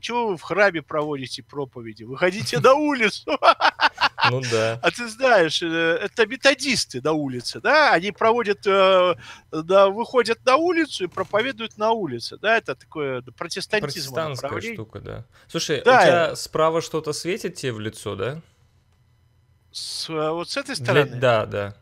Чего вы в храме проводите проповеди? Выходите на улицу. Ну да. А ты знаешь, э, это методисты на улице, да? Они проводят, да, э, выходят на улицу и проповедуют на улице, да? Это такое протестантизм. Протестантская штука, да. Слушай, да, у тебя справа что-то светит тебе в лицо, да? С, э, вот с этой стороны? Да, да.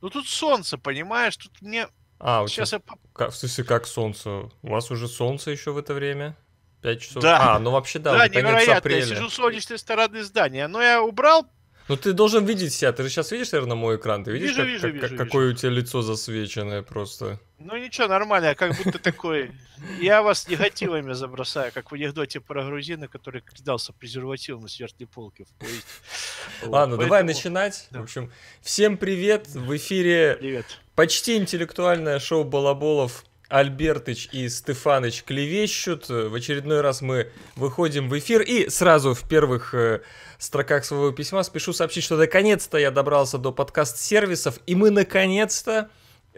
Ну тут солнце, понимаешь, тут мне... А, у Сейчас тебя... я... Как, в смысле, как солнце? У вас уже солнце еще в это время? 5 часов. Да. А, ну вообще да, да конец апреля. Я сижу с солнечной стороны здания. Но ну, я убрал. Ну ты должен видеть себя. Ты же сейчас видишь, наверное, мой экран. Ты видишь, вижу, как, вижу, как, вижу, какое вижу. у тебя лицо засвеченное просто. Ну ничего, нормально, как будто такой. Я вас негативами забросаю, как в анекдоте про грузина, который кидался презервативом с верхней полки в Ладно, давай начинать. В общем, всем привет. В эфире почти интеллектуальное шоу Балаболов Альбертыч и Стефаныч клевещут. В очередной раз мы выходим в эфир. И сразу в первых э, строках своего письма спешу сообщить, что наконец-то я добрался до подкаст-сервисов. И мы наконец-то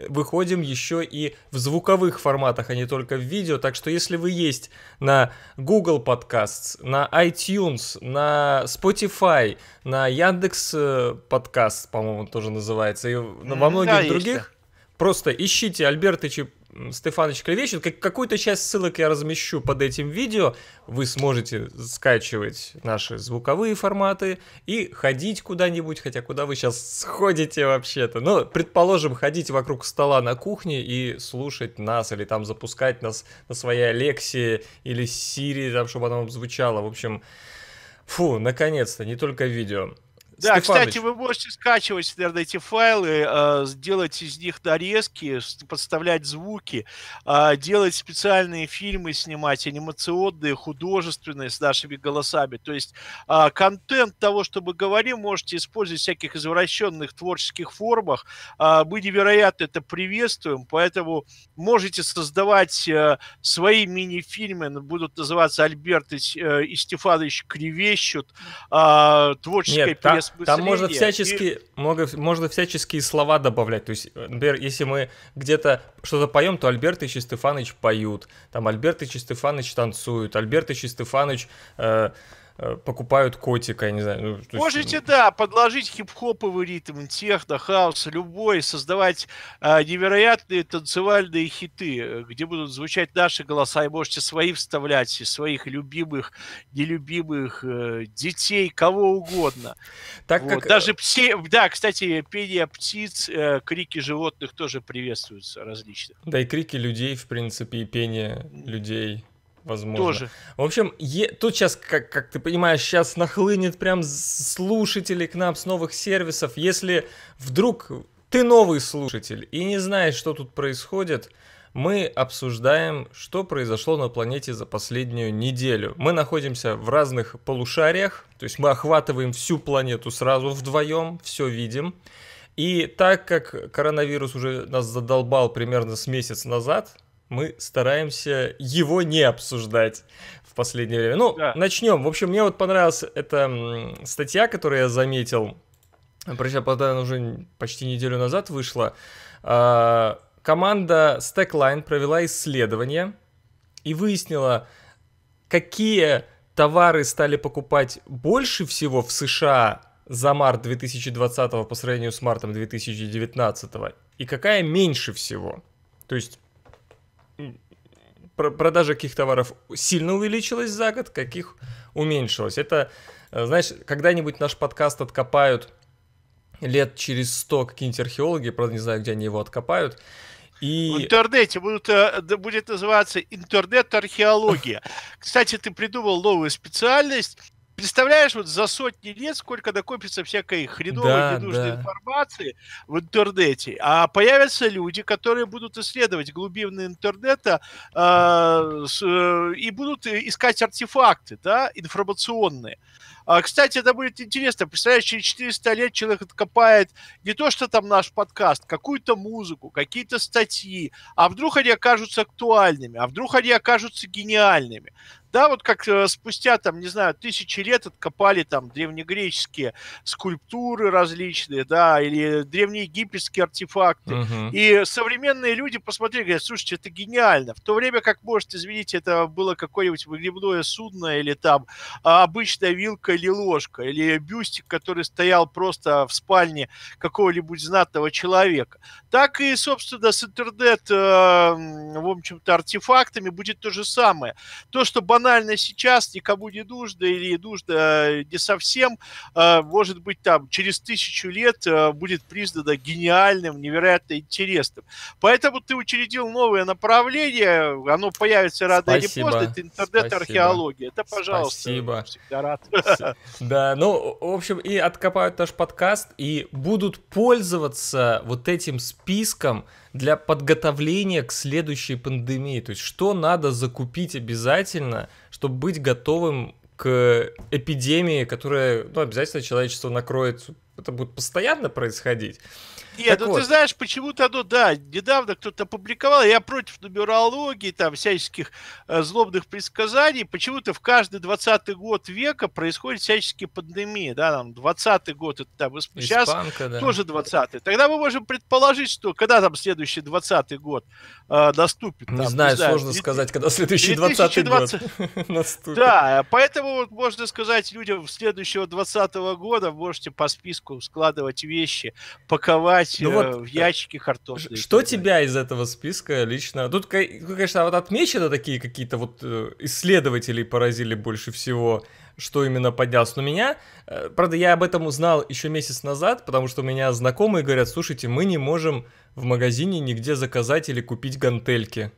выходим еще и в звуковых форматах, а не только в видео. Так что если вы есть на Google Podcasts, на iTunes, на Spotify, на Яндекс э, Подкаст, по-моему, тоже называется, и во многих да, других, просто ищите Альбертычи Стефанович Кривеченко. Какую-то часть ссылок я размещу под этим видео. Вы сможете скачивать наши звуковые форматы и ходить куда-нибудь, хотя куда вы сейчас сходите вообще-то. Ну, предположим, ходить вокруг стола на кухне и слушать нас, или там запускать нас на своей Алексе или Сири, там, чтобы оно вам звучало. В общем, фу, наконец-то, не только видео. Да, Стефаныч. кстати, вы можете скачивать, наверное, эти файлы, э, а, делать из них нарезки, подставлять звуки, а, делать специальные фильмы, снимать анимационные, художественные с нашими голосами. То есть а, контент того, что мы говорим, можете использовать в всяких извращенных творческих формах. Э, мы невероятно это приветствуем, поэтому можете создавать э, свои мини-фильмы, будут называться «Альберт и, э, Стефанович кривещут», творческая Нет, пресс осмысление. Там можно всячески, и... много, можно всяческие слова добавлять. То есть, например, если мы где-то что-то поем, то Альберт и Стефанович поют, там Альберт и Стефанович танцуют, Альберт и Стефанович... Э, Э, покупают котика, я не знаю. Ну, Можете, есть... Ну, да, подложить хип-хоповый ритм, техно, хаос, любой, создавать а, невероятные танцевальные хиты, э, где будут звучать наши голоса, и можете свои вставлять, и своих любимых, нелюбимых, э, детей, кого угодно. Так вот. как... Даже пси... Да, кстати, пение птиц, э, крики животных тоже приветствуются различно. Да, и крики людей, в принципе, и пение людей возможно. Тоже. В общем, е... тут сейчас, как, как ты понимаешь, сейчас нахлынет прям слушатели к нам с новых сервисов. Если вдруг ты новый слушатель и не знаешь, что тут происходит, мы обсуждаем, что произошло на планете за последнюю неделю. Мы находимся в разных полушариях, то есть мы охватываем всю планету сразу вдвоем, все видим. И так как коронавирус уже нас задолбал примерно с месяц назад, мы стараемся его не обсуждать в последнее время. Ну, да. начнем. В общем, мне вот понравилась эта статья, которую я заметил. Причем, она уже почти неделю назад вышла. А, команда Stackline провела исследование и выяснила, какие товары стали покупать больше всего в США за март 2020 по сравнению с мартом 2019 и какая меньше всего. То есть продажа каких товаров сильно увеличилась за год, каких уменьшилось. Это, э, знаешь, когда-нибудь наш подкаст откопают лет через сто какие-нибудь археологи, правда не знаю, где они его откопают, и... В интернете будут, э, будет называться интернет-археология. Кстати, ты придумал новую специальность представляешь, вот за сотни лет сколько накопится всякой хреновой да, ненужной да. информации в интернете, а появятся люди, которые будут исследовать глубины интернета э, с, э, и будут искать артефакты, да, информационные. А, кстати, это будет интересно. Представляешь, через 400 лет человек откопает не то, что там наш подкаст, какую-то музыку, какие-то статьи. А вдруг они окажутся актуальными, а вдруг они окажутся гениальными. Да, вот как э, спустя, там, не знаю, тысячи лет откопали там древнегреческие скульптуры различные, да, или древнеегипетские артефакты. Угу. И современные люди посмотрели, говорят, слушайте, это гениально. В то время как, может, извините, это было какое-нибудь выгребное судно или там а, обычная вилка или ложка, или бюстик, который стоял просто в спальне какого-нибудь знатного человека. Так и, собственно, с интернет, э, в общем-то, артефактами будет то же самое. То, что банально банально сейчас никому не нужно или нужно э, не совсем, э, может быть, там через тысячу лет э, будет признано гениальным, невероятно интересным. Поэтому ты учредил новое направление, оно появится рано или поздно, это интернет-археология. Это, пожалуйста, Спасибо. всегда рад. Да, ну, в общем, и откопают наш подкаст, и будут пользоваться вот этим списком для подготовления к следующей пандемии? То есть что надо закупить обязательно, чтобы быть готовым к эпидемии, которая ну, обязательно человечество накроет? Это будет постоянно происходить. Нет, так ну вот. ты знаешь, почему-то, ну да, недавно кто-то опубликовал, я против нумерологии, там, всяческих э, злобных предсказаний, почему-то в каждый 20 год века происходит всяческие пандемии, да, там, 20 год, это там, Испанка, сейчас да. тоже 20-й. Тогда мы можем предположить, что когда там следующий 20 год э, наступит. Не там, знаю, не знаю, сложно 20... сказать, когда следующий 20 2020... год наступит. Да, поэтому вот можно сказать людям следующего 20-го года можете по списку складывать вещи, паковать, нефть ну, вот, в э, ящике картошки. Что тебя из этого списка лично... Тут, конечно, а вот отмечены такие какие-то вот э, исследователи поразили больше всего, что именно поднялось. Но меня... Э, правда, я об этом узнал еще месяц назад, потому что у меня знакомые говорят, слушайте, мы не можем в магазине нигде заказать или купить гантельки.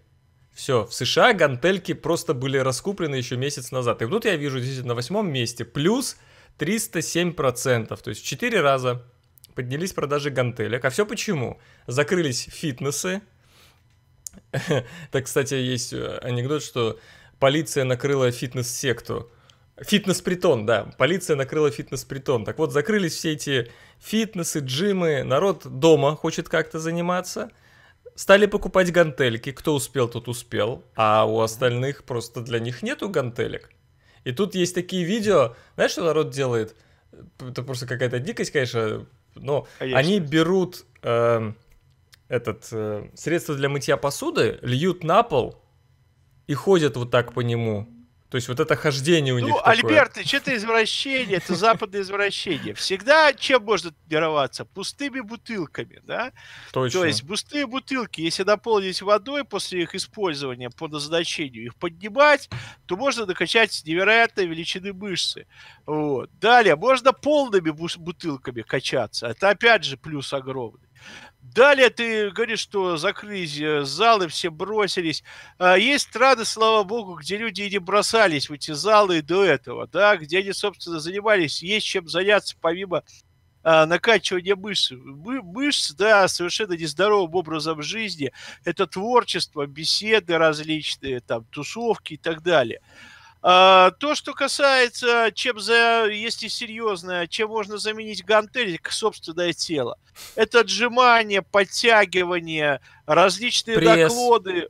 Все, в США гантельки просто были раскуплены еще месяц назад. И тут я вижу здесь на восьмом месте плюс 307%, то есть в 4 раза поднялись продажи гантелек. А все почему? Закрылись фитнесы. Так, кстати, есть э, анекдот, что полиция накрыла фитнес-секту. Фитнес-притон, да. Полиция накрыла фитнес-притон. Так вот, закрылись все эти фитнесы, джимы. Народ дома хочет как-то заниматься. Стали покупать гантельки. Кто успел, тот успел. А у остальных просто для них нету гантелек. И тут есть такие видео. Знаешь, что народ делает? Это просто какая-то дикость, конечно, но Конечно. они берут э, этот э, средство для мытья посуды, льют на пол и ходят вот так по нему. То есть вот это хождение у ну, них. Ну, Альберт, такое. это извращение, это западное извращение. Всегда чем можно тренироваться? Пустыми бутылками, да? Точно. То есть пустые бутылки, если наполнить водой после их использования по назначению, их поднимать, то можно накачать невероятной величины мышцы. Вот. Далее, можно полными бутылками качаться. Это опять же плюс огромный. Далее ты говоришь, что закрылись э, залы, все бросились. А есть страны, слава богу, где люди и не бросались в эти залы до этого, да, где они, собственно, занимались, есть чем заняться помимо а, накачивания мышц. Мы, мышц, да, совершенно нездоровым образом жизни. Это творчество, беседы различные, там, тусовки и так далее. А, то, что касается, чем за, если серьезное, чем можно заменить гантели, к собственное тело. Это отжимания, подтягивание, различные Пресс. доклады,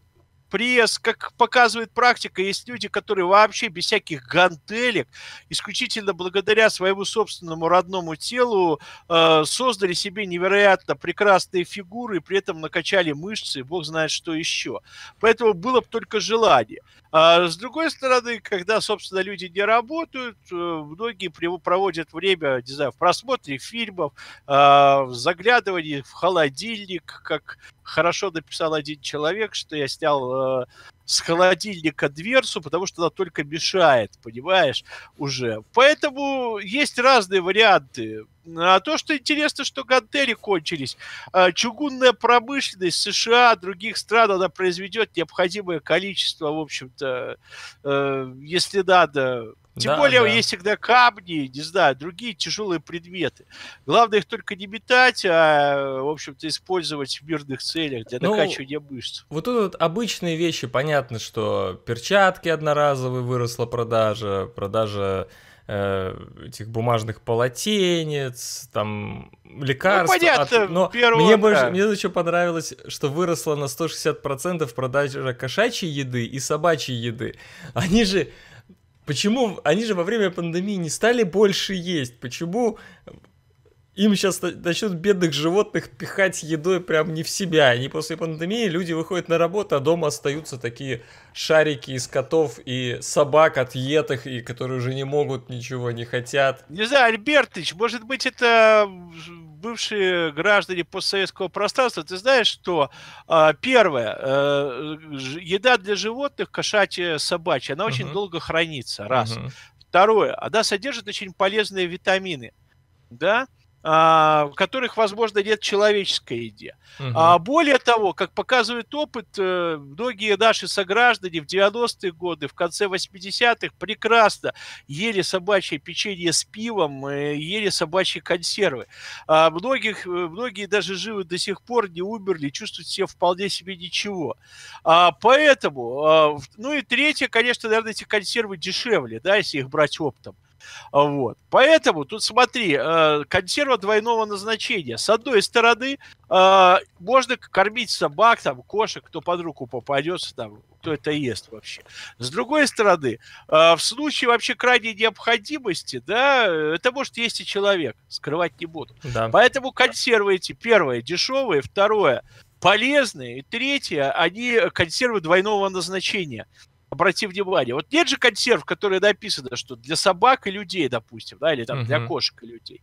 пресс, как показывает практика, есть люди, которые вообще без всяких гантелек, исключительно благодаря своему собственному родному телу э, создали себе невероятно прекрасные фигуры и при этом накачали мышцы, и бог знает что еще. Поэтому было бы только желание. А с другой стороны, когда, собственно, люди не работают, э, многие проводят время, не знаю, в просмотре фильмов, э, в заглядывании в холодильник, как хорошо написал один человек, что я снял э, Э, с холодильника дверцу, потому что она только мешает, понимаешь, уже. Поэтому есть разные варианты. А то, что интересно, что гантели кончились. А, чугунная промышленность США, других стран, она произведет необходимое количество, в общем-то, э, если надо, тем да, более да. есть всегда камни, не знаю, другие тяжелые предметы. Главное их только не метать, а, в общем-то, использовать в мирных целях для ну, накачивания мышц. Вот тут вот обычные вещи, понятно, что перчатки одноразовые выросла продажа, продажа э, этих бумажных полотенец, там лекарств. Ну, понятно, от... но первого, мне, больше, мне еще понравилось, что выросло на 160% продажа кошачьей еды и собачьей еды. Они же Почему они же во время пандемии не стали больше есть? Почему им сейчас начнут бедных животных пихать едой прям не в себя. Они после пандемии, люди выходят на работу, а дома остаются такие шарики из котов и собак от етых, и которые уже не могут, ничего не хотят. Не знаю, Альбертыч, может быть, это бывшие граждане постсоветского пространства, ты знаешь, что а, первое, э, еда для животных, кошачья, собачья, она угу. очень долго хранится, раз. Угу. Второе, она содержит очень полезные витамины, да, а, в которых, возможно, нет человеческой еды. Угу. А более того, как показывает опыт, э, многие наши сограждане в 90-е годы, в конце 80-х прекрасно ели собачье печенье с пивом, ели собачьи консервы. А многих, э, многие даже живы до сих пор, не умерли, чувствуют себя вполне себе ничего. А поэтому, а, ну и третье, конечно, наверное, эти консервы дешевле, да, если их брать оптом. Вот. Поэтому тут смотри, э, консерва двойного назначения. С одной стороны, э, можно кормить собак, там, кошек, кто под руку попадется, там, кто это ест вообще. С другой стороны, э, в случае вообще крайней необходимости, да, это может есть и человек, скрывать не буду. Да. Поэтому консервы эти, первое, дешевые, второе, полезные, и третье, они консервы двойного назначения обрати внимание, вот нет же консерв, которые написано, что для собак и людей, допустим, да, или там угу. для кошек и людей.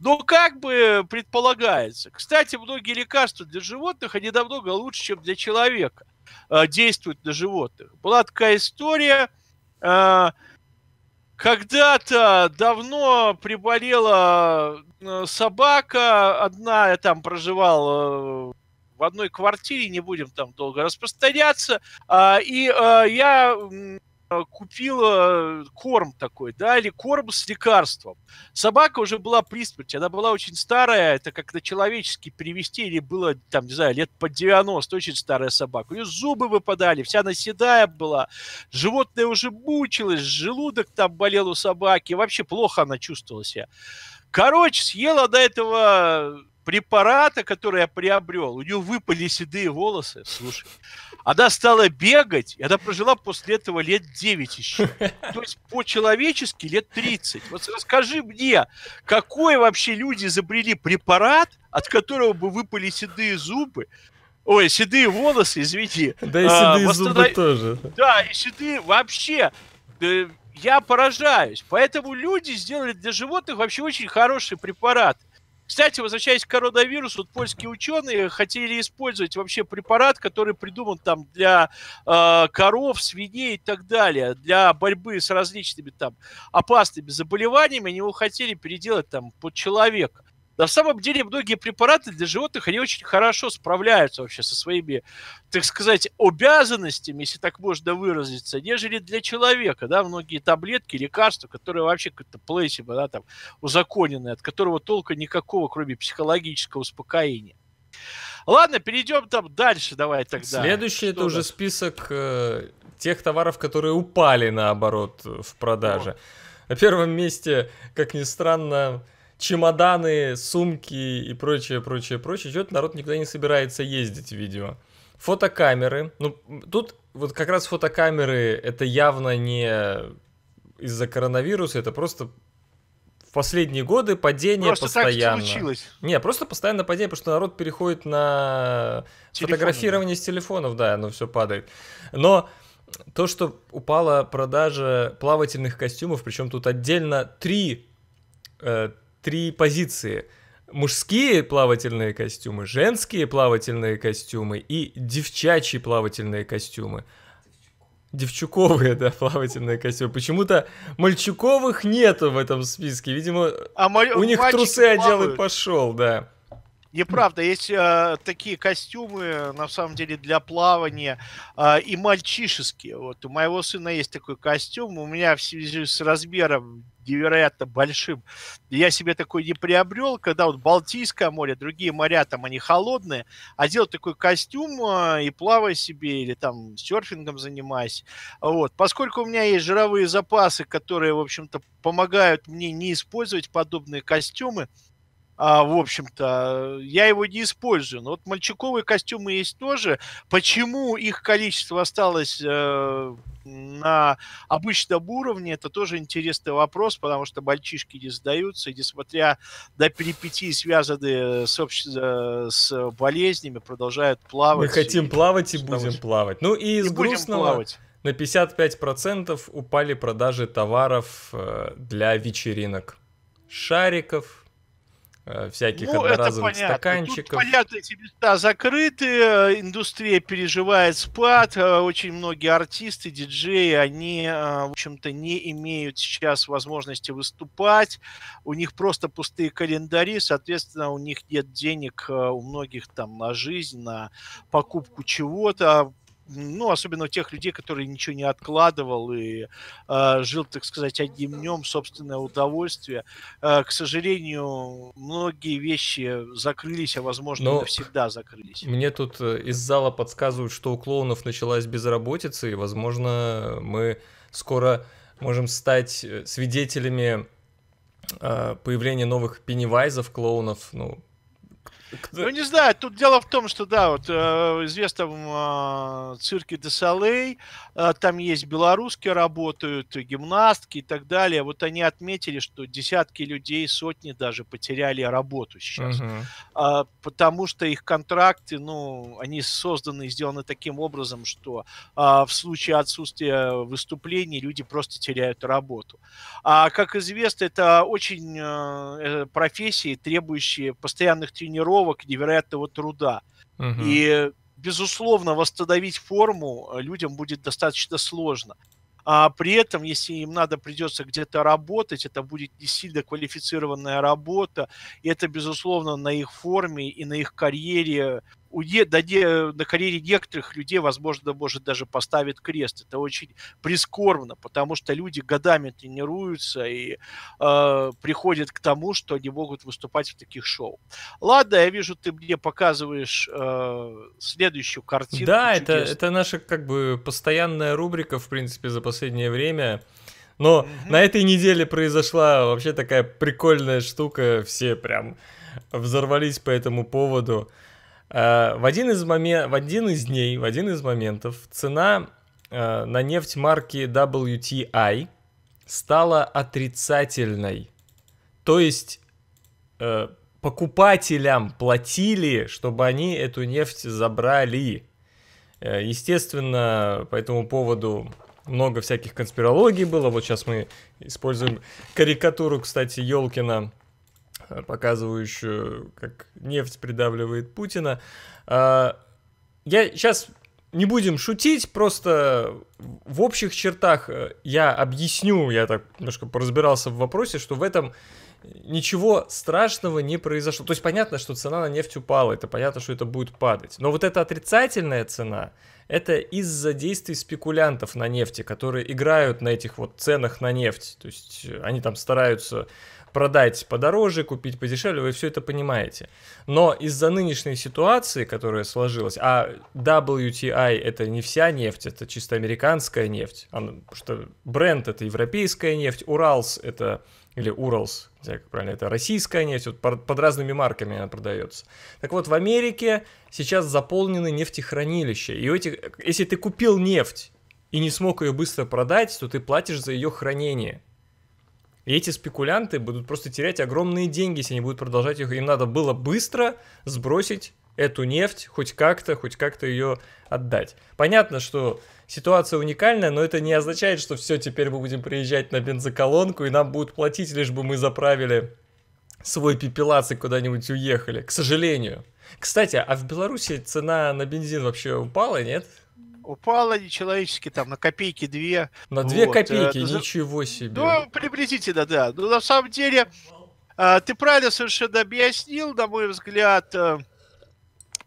Но как бы предполагается. Кстати, многие лекарства для животных, они намного лучше, чем для человека э, действуют на животных. Была такая история, э, когда-то давно приболела э, собака, одна там проживала в одной квартире, не будем там долго распространяться. А, и а, я купил а, корм такой, да, или корм с лекарством. Собака уже была при смерти, она была очень старая, это как то человечески привести или было, там, не знаю, лет под 90, очень старая собака. У нее зубы выпадали, вся наседая была, животное уже мучилось, желудок там болел у собаки, вообще плохо она чувствовала себя. Короче, съела до этого препарата, который я приобрел, у нее выпали седые волосы, слушай. Она стала бегать, и она прожила после этого лет 9 еще. То есть по-человечески лет 30. Вот расскажи мне, какой вообще люди изобрели препарат, от которого бы выпали седые зубы, Ой, седые волосы, извини. Да и седые а, восстанов... зубы тоже. Да, и седые вообще. Э, я поражаюсь. Поэтому люди сделали для животных вообще очень хороший препарат. Кстати, возвращаясь к коронавирусу, вот польские ученые хотели использовать вообще препарат, который придуман там для э, коров, свиней и так далее, для борьбы с различными там опасными заболеваниями. Они его хотели переделать там под человека. На самом деле многие препараты для животных, они очень хорошо справляются вообще со своими, так сказать, обязанностями, если так можно выразиться, нежели для человека, да, многие таблетки, лекарства, которые вообще как-то плейсибо, да, там, узаконенные, от которого толка никакого, кроме психологического успокоения. Ладно, перейдем там дальше, давай тогда. Следующий Что это уже список э, тех товаров, которые упали наоборот в продаже. О. На первом месте, как ни странно, чемоданы, сумки и прочее, прочее, прочее. Что-то народ никуда не собирается ездить, видео. Фотокамеры. Ну, тут вот как раз фотокамеры это явно не из-за коронавируса, это просто в последние годы падение просто постоянно. так случилось. Не, просто постоянно падение, потому что народ переходит на Телефоны, фотографирование да. с телефонов, да, оно все падает. Но то, что упала продажа плавательных костюмов, причем тут отдельно три э, три позиции. Мужские плавательные костюмы, женские плавательные костюмы и девчачьи плавательные костюмы. Девчуковые, да, плавательные костюмы. Почему-то мальчуковых нету в этом списке. Видимо, а маль... у них трусы одел и пошел, да. Неправда, есть э, такие костюмы, на самом деле, для плавания э, и мальчишеские. Вот у моего сына есть такой костюм. У меня в связи с размером невероятно большим. Я себе такой не приобрел, когда вот Балтийское море, другие моря там, они холодные, одел а такой костюм а, и плавай себе, или там серфингом занимайся. Вот. Поскольку у меня есть жировые запасы, которые, в общем-то, помогают мне не использовать подобные костюмы, а, в общем-то, я его не использую. Но вот мальчиковые костюмы есть тоже. Почему их количество осталось э, на обычном уровне, это тоже интересный вопрос, потому что мальчишки не сдаются, и несмотря на перипетии, связанные с, общ... Э, с болезнями, продолжают плавать. Мы хотим и... плавать и будем плавать. Ну и из и грустного... плавать. На 55% упали продажи товаров э, для вечеринок. Шариков, Э, всяких ну, одноразовых это стаканчиков. Тут, понятно, эти места закрыты, э, индустрия переживает спад, э, очень многие артисты, диджеи, они, в общем-то, не имеют сейчас возможности выступать, у них просто пустые календари, соответственно, у них нет денег у многих там на жизнь, на покупку чего-то, ну, особенно у тех людей, которые ничего не откладывал и э, жил, так сказать, одним днем, собственное удовольствие. Э, к сожалению, многие вещи закрылись, а возможно, Но навсегда закрылись. Мне тут э, из зала подсказывают, что у клоунов началась безработица, и, возможно, мы скоро можем стать э, свидетелями а, появления новых пеннивайзов, клоунов, ну, кто... Ну, не знаю, тут дело в том, что, да, вот э, известном э, цирке Десалей, э, там есть белорусские работают, гимнастки и так далее. Вот они отметили, что десятки людей, сотни даже потеряли работу сейчас. uh Э, потому что их контракты, ну, они созданы и сделаны таким образом, что э, в случае отсутствия выступлений люди просто теряют работу. А, как известно, это очень э, э профессии, требующие постоянных тренировок, тренировок, невероятного труда. Угу. И, безусловно, восстановить форму э, людям будет достаточно сложно. А при этом, если им надо, придется где-то работать, это будет не сильно квалифицированная работа, и это, безусловно, на их форме и на их карьере у не, на, не, на карьере некоторых людей, возможно, может даже поставит крест. Это очень прискорбно, потому что люди годами тренируются и э, приходят к тому, что они могут выступать в таких шоу. Ладно, я вижу, ты мне показываешь э, следующую картину. Да, это, это наша как бы постоянная рубрика, в принципе, за последнее время. Но mm-hmm. на этой неделе произошла вообще такая прикольная штука, все прям взорвались по этому поводу. Э, в один из, момен... в один из дней, в один из моментов цена э, на нефть марки WTI стала отрицательной. То есть э, покупателям платили, чтобы они эту нефть забрали. Естественно, по этому поводу много всяких конспирологий было. Вот сейчас мы используем карикатуру, кстати, Елкина показывающую, как нефть придавливает Путина. А, я сейчас не будем шутить, просто в общих чертах э, я объясню, я так немножко поразбирался в вопросе, что в этом ничего страшного не произошло. То есть понятно, что цена на нефть упала, это понятно, что это будет падать. Но вот эта отрицательная цена, это из-за действий спекулянтов на нефти, которые играют на этих вот ценах на нефть. То есть э, они там стараются продать подороже, купить подешевле, вы все это понимаете. Но из-за нынешней ситуации, которая сложилась, а WTI это не вся нефть, это чисто американская нефть, а, ну, потому что бренд это европейская нефть, Уралс это или Уралс, как правильно, это российская нефть, вот под разными марками она продается. Так вот, в Америке сейчас заполнены нефтехранилища, и эти, если ты купил нефть и не смог ее быстро продать, то ты платишь за ее хранение. И эти спекулянты будут просто терять огромные деньги, если они будут продолжать их. Им надо было быстро сбросить эту нефть, хоть как-то, хоть как-то ее отдать. Понятно, что ситуация уникальная, но это не означает, что все, теперь мы будем приезжать на бензоколонку и нам будут платить, лишь бы мы заправили свой пепелац и куда-нибудь уехали. К сожалению. Кстати, а в Беларуси цена на бензин вообще упала, нет? упала нечеловечески там на копейки две. На две вот. копейки, это, ничего себе. Ну, приблизительно, да. Но ну, на самом деле, а, ты правильно совершенно объяснил, на мой взгляд, э,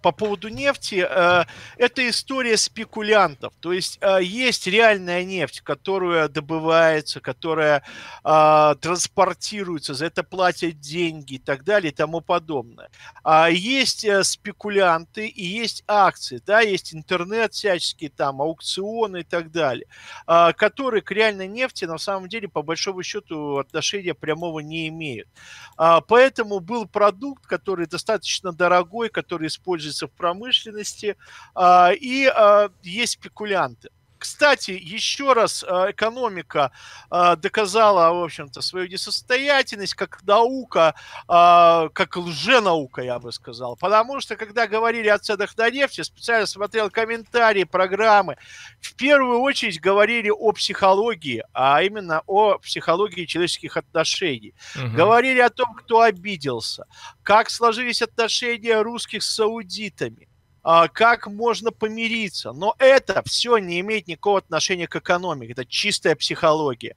по поводу нефти, э, это история спекулянтов. То есть э, есть реальная нефть, которая добывается, которая э, транспортируется, за это платят деньги и так далее и тому подобное. А есть спекулянты и есть акции, да, есть интернет всяческие там, аукционы и так далее, которые к реальной нефти на самом деле по большому счету отношения прямого не имеют. А, поэтому был продукт, который достаточно дорогой, который используется в промышленности, а, и а, есть спекулянты – кстати, еще раз, э, экономика э, доказала, в общем-то, свою несостоятельность как наука, э, как лженаука, я бы сказал. Потому что, когда говорили о ценах на нефть, я специально смотрел комментарии, программы, в первую очередь говорили о психологии, а именно о психологии человеческих отношений. Угу. Говорили о том, кто обиделся, как сложились отношения русских с саудитами, а, как можно помириться. Но это все не имеет никакого отношения к экономике, это чистая психология.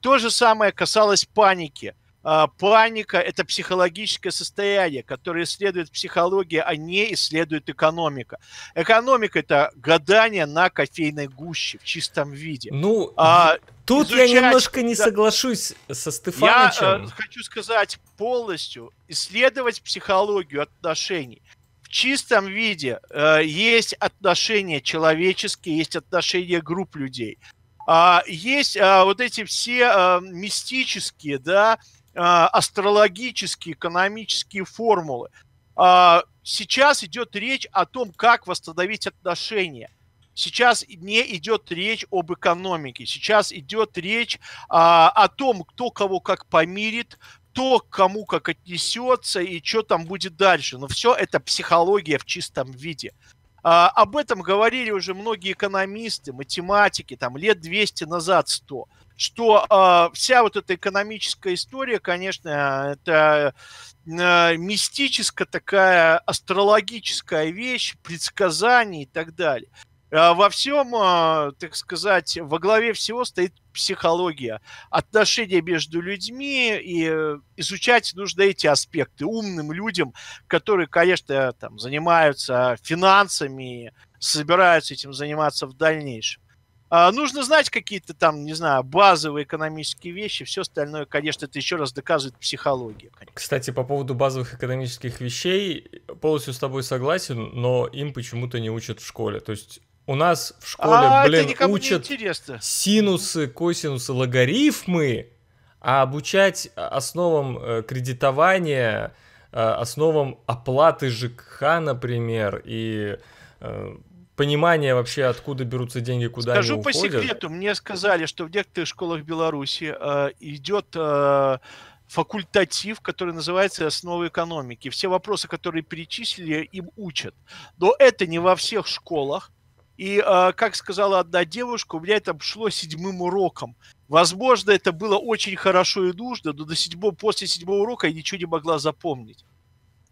То же самое касалось паники. А, паника – это психологическое состояние, которое исследует психология, а не исследует экономика. Экономика – это гадание на кофейной гуще в чистом виде. Ну, а, тут изучать... я немножко не соглашусь со Стефановичем. Я э, хочу сказать полностью, исследовать психологию отношений – в чистом виде э, есть отношения человеческие, есть отношения групп людей. А, есть а, вот эти все а, мистические, да, а, астрологические, экономические формулы. А, сейчас идет речь о том, как восстановить отношения. Сейчас не идет речь об экономике, сейчас идет речь а, о том, кто кого как помирит, кто к кому как отнесется и что там будет дальше. Но все это психология в чистом виде. А, об этом говорили уже многие экономисты, математики, там лет 200 назад 100 что э, вся вот эта экономическая история, конечно, это а, мистическая такая астрологическая вещь, предсказание и так далее. А, во всем, а, так сказать, во главе всего стоит психология, отношения между людьми, и э, изучать нужно эти аспекты умным людям, которые, конечно, там, занимаются финансами, собираются этим заниматься в дальнейшем. А, нужно знать какие-то там, не знаю, базовые экономические вещи, все остальное, конечно, это еще раз доказывает психология. Конечно. Кстати, по поводу базовых экономических вещей полностью с тобой согласен, но им почему-то не учат в школе. То есть у нас в школе, а, блин, учат синусы, косинусы, логарифмы, а обучать а, основам э, кредитования, э, основам оплаты ЖКХ, например, и э, понимание вообще, откуда берутся деньги, куда Скажу они уходят. Скажу по секрету, мне сказали, что в некоторых школах Беларуси э, идет э, факультатив, который называется «Основы экономики». Все вопросы, которые перечислили, им учат. Но это не во всех школах. И, а, как сказала одна девушка, у меня это шло седьмым уроком. Возможно, это было очень хорошо и нужно, но до седьмого, после седьмого урока я ничего не могла запомнить.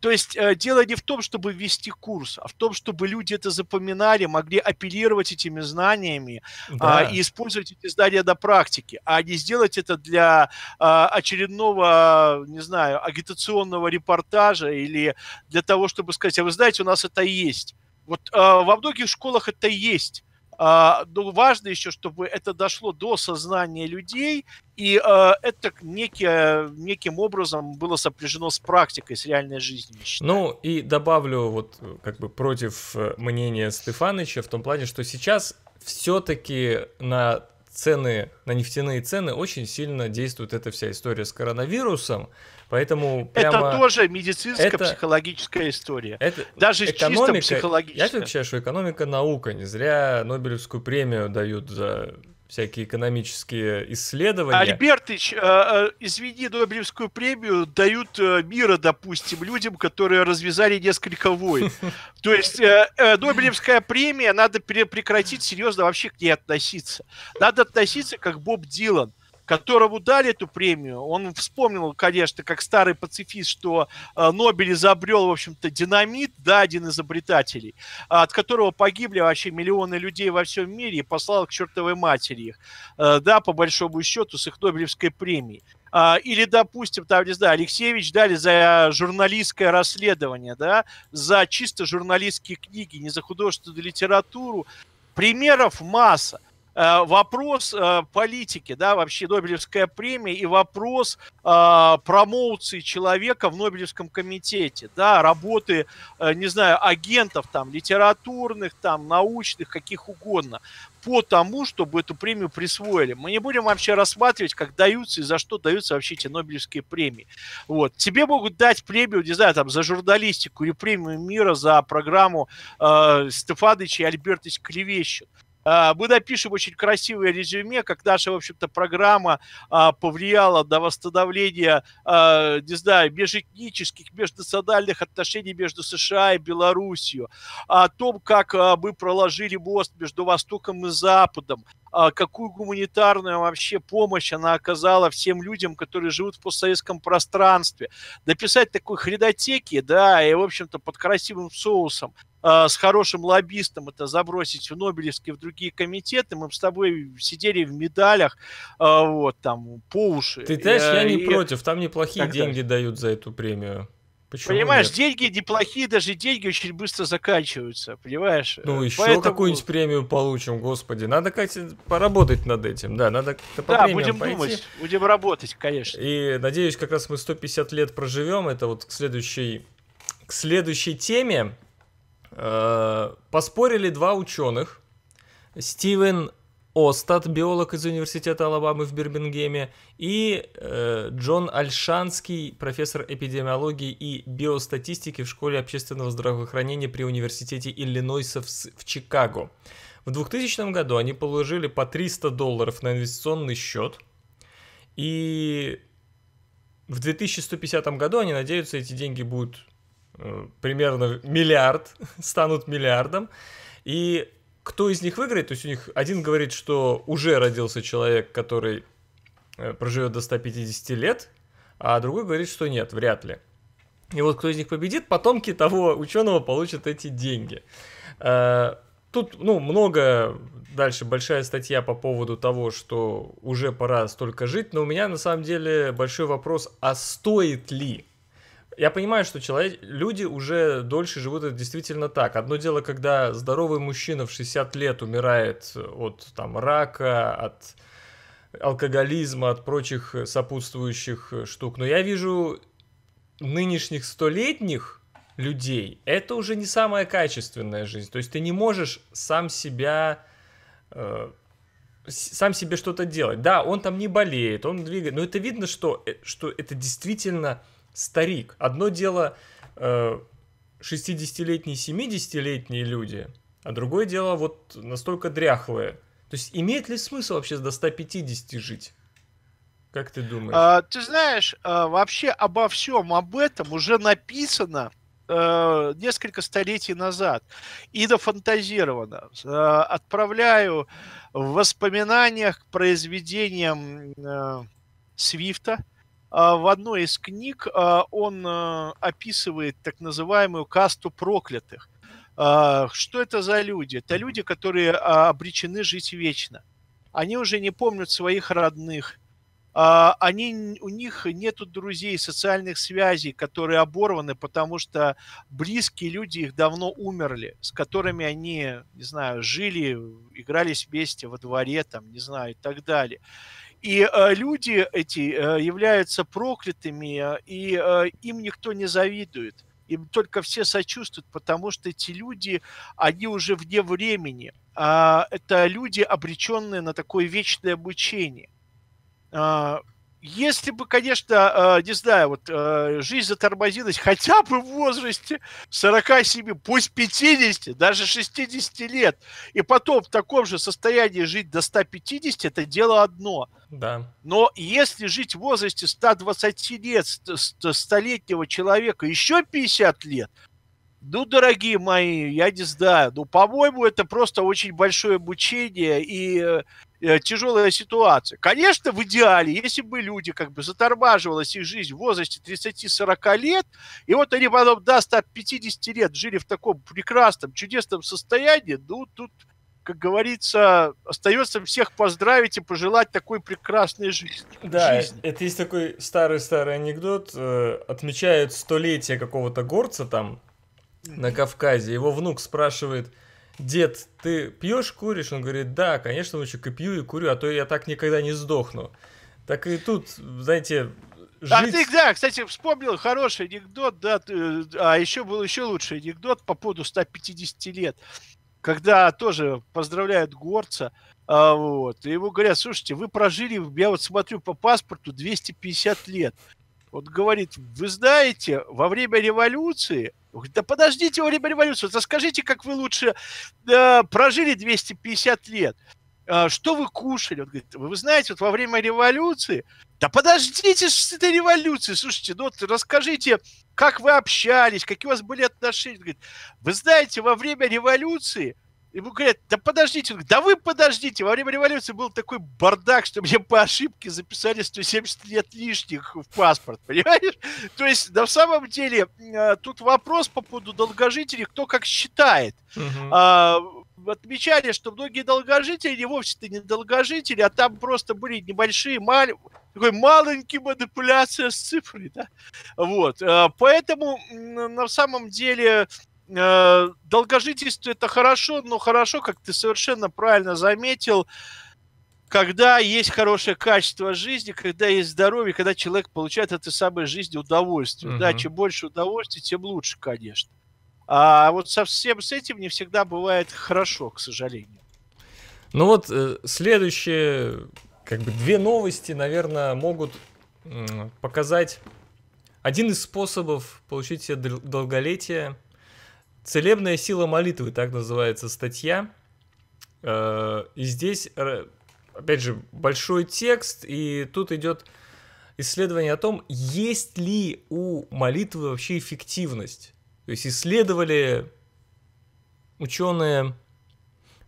То есть э, дело не в том, чтобы ввести курс, а в том, чтобы люди это запоминали, могли апеллировать этими знаниями а, да. а, и использовать эти знания на практике, а не сделать это для а, очередного, не знаю, агитационного репортажа или для того, чтобы сказать, а вы знаете, у нас это есть. Вот а, во многих школах это есть. А, но важно еще, чтобы это дошло до сознания людей, и а, это некие, неким образом было сопряжено с практикой, с реальной жизнью. Ну и добавлю вот как бы против э, мнения Стефаныча в том плане, что сейчас все-таки на цены, на нефтяные цены очень сильно действует эта вся история с коронавирусом, поэтому прямо... Это тоже медицинская это... психологическая история. Это... Даже экономика... чисто психологическая. Я отвечаю, что экономика наука, не зря Нобелевскую премию дают за всякие экономические исследования. Альбертыч, э, э, извини, Нобелевскую премию дают э, мира, допустим, людям, которые развязали несколько войн. То есть э, э, Нобелевская премия, надо прекратить серьезно вообще к ней относиться. Надо относиться как Боб Дилан – которому дали эту премию, он вспомнил, конечно, как старый пацифист, что э, Нобель изобрел, в общем-то, динамит, да, один изобретателей, от которого погибли вообще миллионы людей во всем мире и послал к чертовой матери их, э, да, по большому счету, с их Нобелевской премией. А, или, допустим, там, не знаю, Алексеевич дали за журналистское расследование, да, за чисто журналистские книги, не за художественную литературу. Примеров масса. Э, вопрос э, политики, да, вообще Нобелевская премия и вопрос э, промоуции человека в Нобелевском комитете, да, работы, не знаю, агентов там, литературных, там, научных, каких угодно по тому, чтобы эту премию присвоили. Мы не будем вообще рассматривать, как даются и за что даются вообще эти Нобелевские премии. Вот. Тебе могут дать премию, не знаю, там, за журналистику или премию мира за программу э, Стефановича и Альбертович Клевещин. А, мы напишем очень красивое резюме, как наша, в общем-то, программа а, повлияла на восстановление, а, не знаю, межэтнических, межнациональных отношений между США и Белоруссией, о том, как мы проложили мост между Востоком и Западом, какую гуманитарную вообще помощь она оказала всем людям, которые живут в постсоветском пространстве. Написать такой хренотеки, да, и, в общем-то, под красивым соусом – Э, с хорошим лоббистом это забросить в Нобелевские, в другие комитеты, мы бы с тобой сидели в медалях, э, вот, там, по уши. Ты знаешь, э, я не и... против, там неплохие Тогда... деньги дают за эту премию. Почему понимаешь, нет? деньги неплохие, даже деньги очень быстро заканчиваются, понимаешь? Ну, еще Поэтому... какую-нибудь премию получим, господи. Надо, кстати, поработать над этим, да, надо по Да, будем пойти. думать, будем работать, конечно. И надеюсь, как раз мы 150 лет проживем, это вот к следующей, к следующей теме, Э, поспорили два ученых. Стивен Остад, биолог из Университета Алабамы в Бирмингеме, и э, Джон Альшанский, профессор эпидемиологии и биостатистики в школе общественного здравоохранения при Университете Иллинойса в, в Чикаго. В 2000 году они положили по 300 долларов на инвестиционный счет, и в 2150 году они надеются, эти деньги будут Э, примерно миллиард, станут миллиардом. И кто из них выиграет? То есть у них один говорит, что уже родился человек, который э, проживет до 150 лет, а другой говорит, что нет, вряд ли. И вот кто из них победит, потомки того ученого получат эти деньги. Э, тут, ну, много дальше большая статья по поводу того, что уже пора столько жить, но у меня на самом деле большой вопрос, а стоит ли? Я понимаю, что человек, люди уже дольше живут это действительно так. Одно дело, когда здоровый мужчина в 60 лет умирает э, от там, рака, от алкоголизма, от прочих сопутствующих э, штук. Но я вижу нынешних столетних людей, это уже не самая качественная жизнь. То есть ты не можешь сам себя э, сам себе что-то делать. Да, он там не болеет, он двигает, но это видно, что, что это действительно старик. Одно дело 60-летние, э, 70-летние люди, а другое дело вот настолько дряхлые. То есть имеет ли смысл вообще до 150 жить? Как ты думаешь? А, ты знаешь, а, вообще обо всем об этом уже написано э, несколько столетий назад и дофантазировано. Э, отправляю в воспоминаниях к произведениям Свифта, а, в одной из книг а, он а, описывает так называемую касту проклятых. Что это за люди? Это люди, которые обречены жить вечно. Они уже не помнят своих родных. Они, у них нет друзей, социальных связей, которые оборваны, потому что близкие люди их давно умерли, с которыми они, не знаю, жили, игрались вместе во дворе, там, не знаю, и так далее. И э, люди эти э, являются проклятыми, э, и им никто не завидует. Им только все сочувствуют, потому что эти люди, они уже вне времени. А, это люди, обреченные на такое вечное обучение а, если бы, конечно, э, не знаю, вот э, жизнь затормозилась хотя бы в возрасте 47, пусть 50, даже 60 лет, и потом в таком же состоянии жить до 150, это дело одно. Да. Но если жить в возрасте 120 лет, 100-летнего человека еще 50 лет – ну, дорогие мои, я не знаю. Ну, по-моему, это просто очень большое обучение и э, тяжелая ситуация. Конечно, в идеале, если бы люди, как бы затормаживалась их жизнь в возрасте 30-40 лет, и вот они потом до 150 лет жили в таком прекрасном, чудесном состоянии, ну, тут, как говорится, остается всех поздравить и пожелать такой прекрасной жизни. Да, жизни. это есть такой старый-старый анекдот. Э, отмечают столетие какого-то горца там, на Кавказе. Его внук спрашивает, дед, ты пьешь, куришь? Он говорит, да, конечно, лучше и пью, и курю, а то я так никогда не сдохну. Так и тут, знаете, жить... А ты, да, кстати, вспомнил хороший анекдот, да, э, а еще был еще лучший анекдот по поводу 150 лет, когда тоже поздравляют горца, а вот, и ему говорят, слушайте, вы прожили, я вот смотрю по паспорту, 250 лет. Он говорит, вы знаете, во время революции да подождите во время революции, да скажите, как вы лучше э, прожили 250 лет, э, что вы кушали? Он говорит, вы знаете, вот во время революции, да подождите с этой революции, слушайте, ну вот расскажите, как вы общались, какие у вас были отношения. Он говорит, вы знаете, во время революции Ему говорят, да подождите, он говорит, да вы подождите, во время революции был такой бардак, что мне по ошибке записали 170 лет лишних в паспорт, понимаешь? То есть, на самом деле, э, тут вопрос по поводу долгожителей, кто как считает. Угу. А, отмечали, что многие долгожители вовсе-то не долгожители, а там просто были небольшие, маль... такой маленькие манипуляции с цифрой, да? Вот, э, поэтому, на самом деле, э, долгожительство это хорошо, но хорошо, как ты совершенно правильно заметил, когда есть хорошее качество жизни, когда есть здоровье, когда человек получает от этой самой жизни удовольствие. Угу. Да, чем больше удовольствия, тем лучше, конечно. А вот совсем с этим не всегда бывает хорошо, к сожалению. Ну вот э, следующие, как бы две новости, наверное, могут показать один из способов получить себе долголетие Целебная сила молитвы, так называется статья. Э, и здесь, э, опять же, большой текст, и тут идет исследование о том, есть ли у молитвы вообще эффективность. То есть исследовали ученые,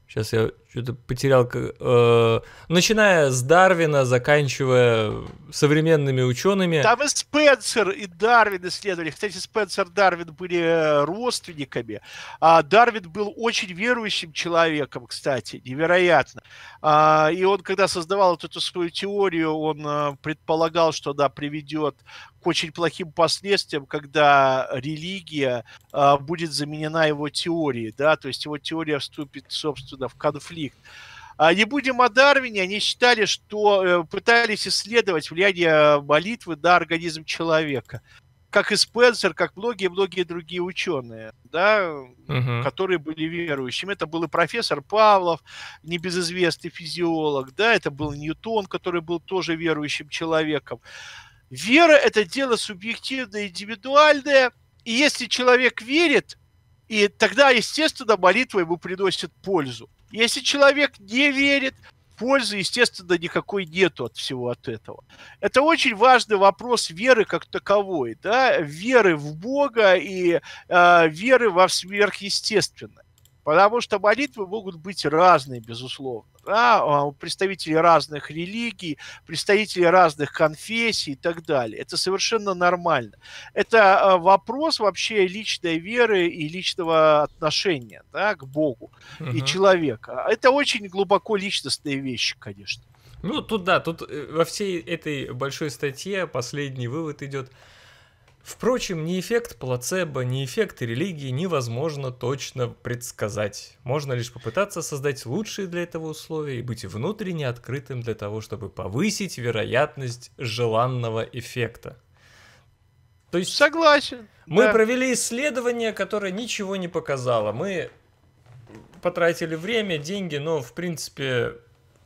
сейчас я что-то потерял. Э, начиная с Дарвина, заканчивая современными учеными. Там и Спенсер, и Дарвин исследовали. Кстати, Спенсер и Дарвин были э, родственниками. А Дарвин был очень верующим человеком, кстати, невероятно. А, и он, когда создавал вот эту свою теорию, он э, предполагал, что она приведет к очень плохим последствиям, когда религия а, будет заменена его теорией, да, то есть его теория вступит, собственно, в конфликт конфликт. А не будем о Дарвине, они считали, что э, пытались исследовать влияние молитвы на организм человека. Как и Спенсер, как многие-многие другие ученые, да, угу. которые были верующими. Это был и профессор Павлов, небезызвестный физиолог, да, это был Ньютон, который был тоже верующим человеком. Вера – это дело субъективное, индивидуальное, и если человек верит, и тогда, естественно, молитва ему приносит пользу. Если человек не верит, пользы, естественно, никакой нету от всего от этого. Это очень важный вопрос веры как таковой, да, веры в Бога и э, веры во сверхъестественное. Потому что молитвы могут быть разные, безусловно да, а представители разных религий, представители разных конфессий и так далее. Это совершенно нормально. Это а, вопрос вообще личной веры и личного отношения да, к Богу угу. и человека. А это очень глубоко личностные вещи, конечно. Ну, тут да, тут э, во всей этой большой статье последний вывод идет – Впрочем, ни эффект плацебо, ни эффект религии невозможно точно предсказать. Можно лишь попытаться создать лучшие для этого условия и быть внутренне открытым для того, чтобы повысить вероятность желанного эффекта. То есть согласен. Мы да. провели исследование, которое ничего не показало. Мы потратили время, деньги, но в принципе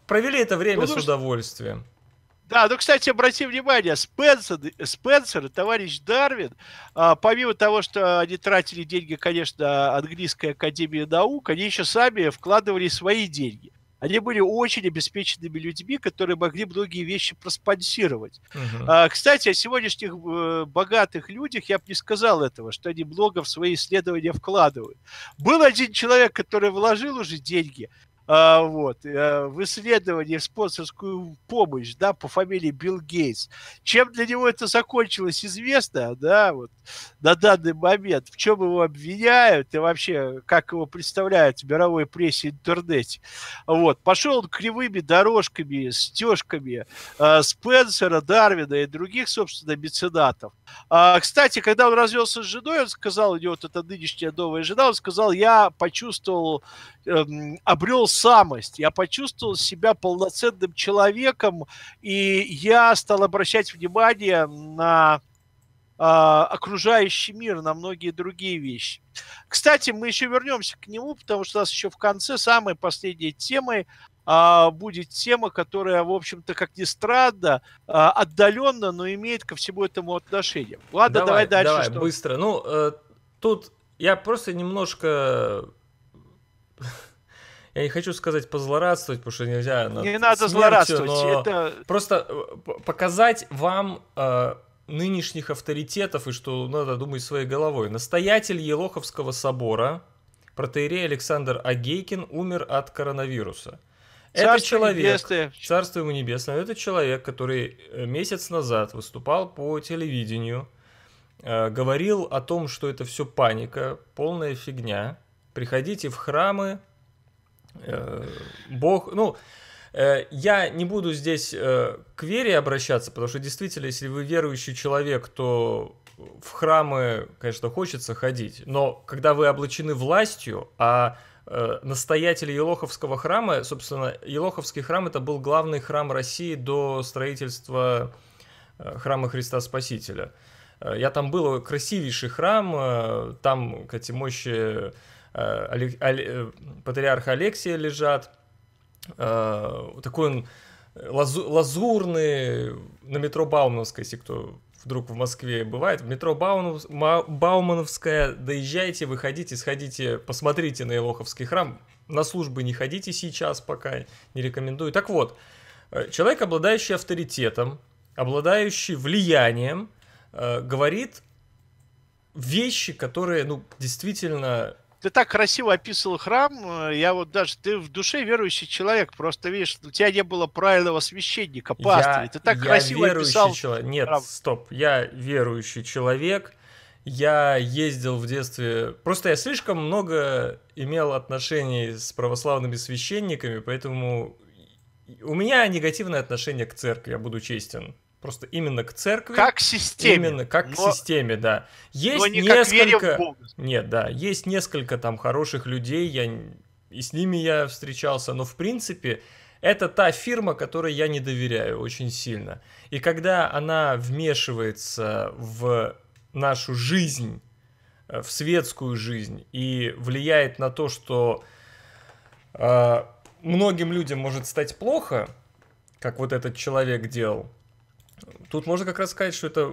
провели это время ну, с удовольствием. Да, ну, кстати, обрати внимание, Спенсер, Спенсер товарищ Дарвин, а, помимо того, что они тратили деньги, конечно, Английской Академии Наук, они еще сами вкладывали свои деньги. Они были очень обеспеченными людьми, которые могли многие вещи проспонсировать. Uh-huh. кстати, о сегодняшних э, богатых людях я бы не сказал этого, что они много в свои исследования вкладывают. Был один человек, который вложил уже деньги, а, вот, э, в исследовании в спонсорскую помощь, да, по фамилии Билл Гейтс. Чем для него это закончилось, известно, да, вот, на данный момент, в чем его обвиняют и вообще, как его представляют в мировой прессе интернете. Вот, пошел он кривыми дорожками, стежками э, Спенсера, Дарвина и других, собственно, меценатов. А, кстати, когда он развелся с женой, он сказал, у него вот эта нынешняя новая жена, он сказал, я почувствовал, э, эм, обрел самость. Я почувствовал себя полноценным человеком, и я стал обращать внимание на а, окружающий мир, на многие другие вещи. Кстати, мы еще вернемся к нему, потому что у нас еще в конце самой последней темой а, будет тема, которая, в общем-то, как ни странно, а, отдаленно, но имеет ко всему этому отношение. Ладно, давай, давай дальше. Давай, что... быстро. Ну, э, тут я просто немножко я не хочу сказать позлорадствовать, потому что нельзя... Не надо смертью, злорадствовать. Это... Просто э, показать вам э, нынешних авторитетов и что надо думать своей головой. Настоятель Елоховского собора, протеерей Александр Агейкин, умер от коронавируса. Царство это человек, небесное. царство ему небесное, это человек, который э, месяц назад выступал по телевидению, э, говорил о том, что это все паника, полная фигня. Приходите в храмы, Э, Бог, ну, э, я не буду здесь э, к вере обращаться, потому что действительно, если вы верующий человек, то в храмы, конечно, хочется ходить, но когда вы облачены властью, а настоятель Елоховского храма, собственно, Елоховский храм это был главный храм России до строительства храма Христа Спасителя. Я там был, красивейший храм, там, кстати, мощи Э, э, патриарха Алексия лежат. Э, такой он лазу, лазурный, на метро Баумановской, если кто вдруг в Москве бывает, в метро Баунов, Баумановская, доезжайте, выходите, сходите, посмотрите на Елоховский храм, на службы не ходите сейчас пока, не рекомендую. Так вот, человек, обладающий авторитетом, обладающий влиянием, говорит вещи, которые, ну, действительно ты так красиво описывал храм, э, я вот даже, ты в душе верующий человек, просто видишь, у тебя не было правильного священника, пастыря, ты так я красиво описал. Человек. Нет, храм. стоп, я верующий человек, я ездил в детстве, просто я слишком много имел отношений с православными священниками, поэтому у меня негативное отношение к церкви, я буду честен. Просто именно к церкви. Как к системе. Именно как но, к системе, да. Есть но не несколько... Нет, да. Есть несколько там хороших людей, я... и с ними я встречался, но в принципе это та фирма, которой я не доверяю очень сильно. И когда она вмешивается в нашу жизнь, э, в светскую жизнь и влияет на то, что э, многим людям может стать плохо, как вот этот человек делал, Тут можно как раз сказать, что это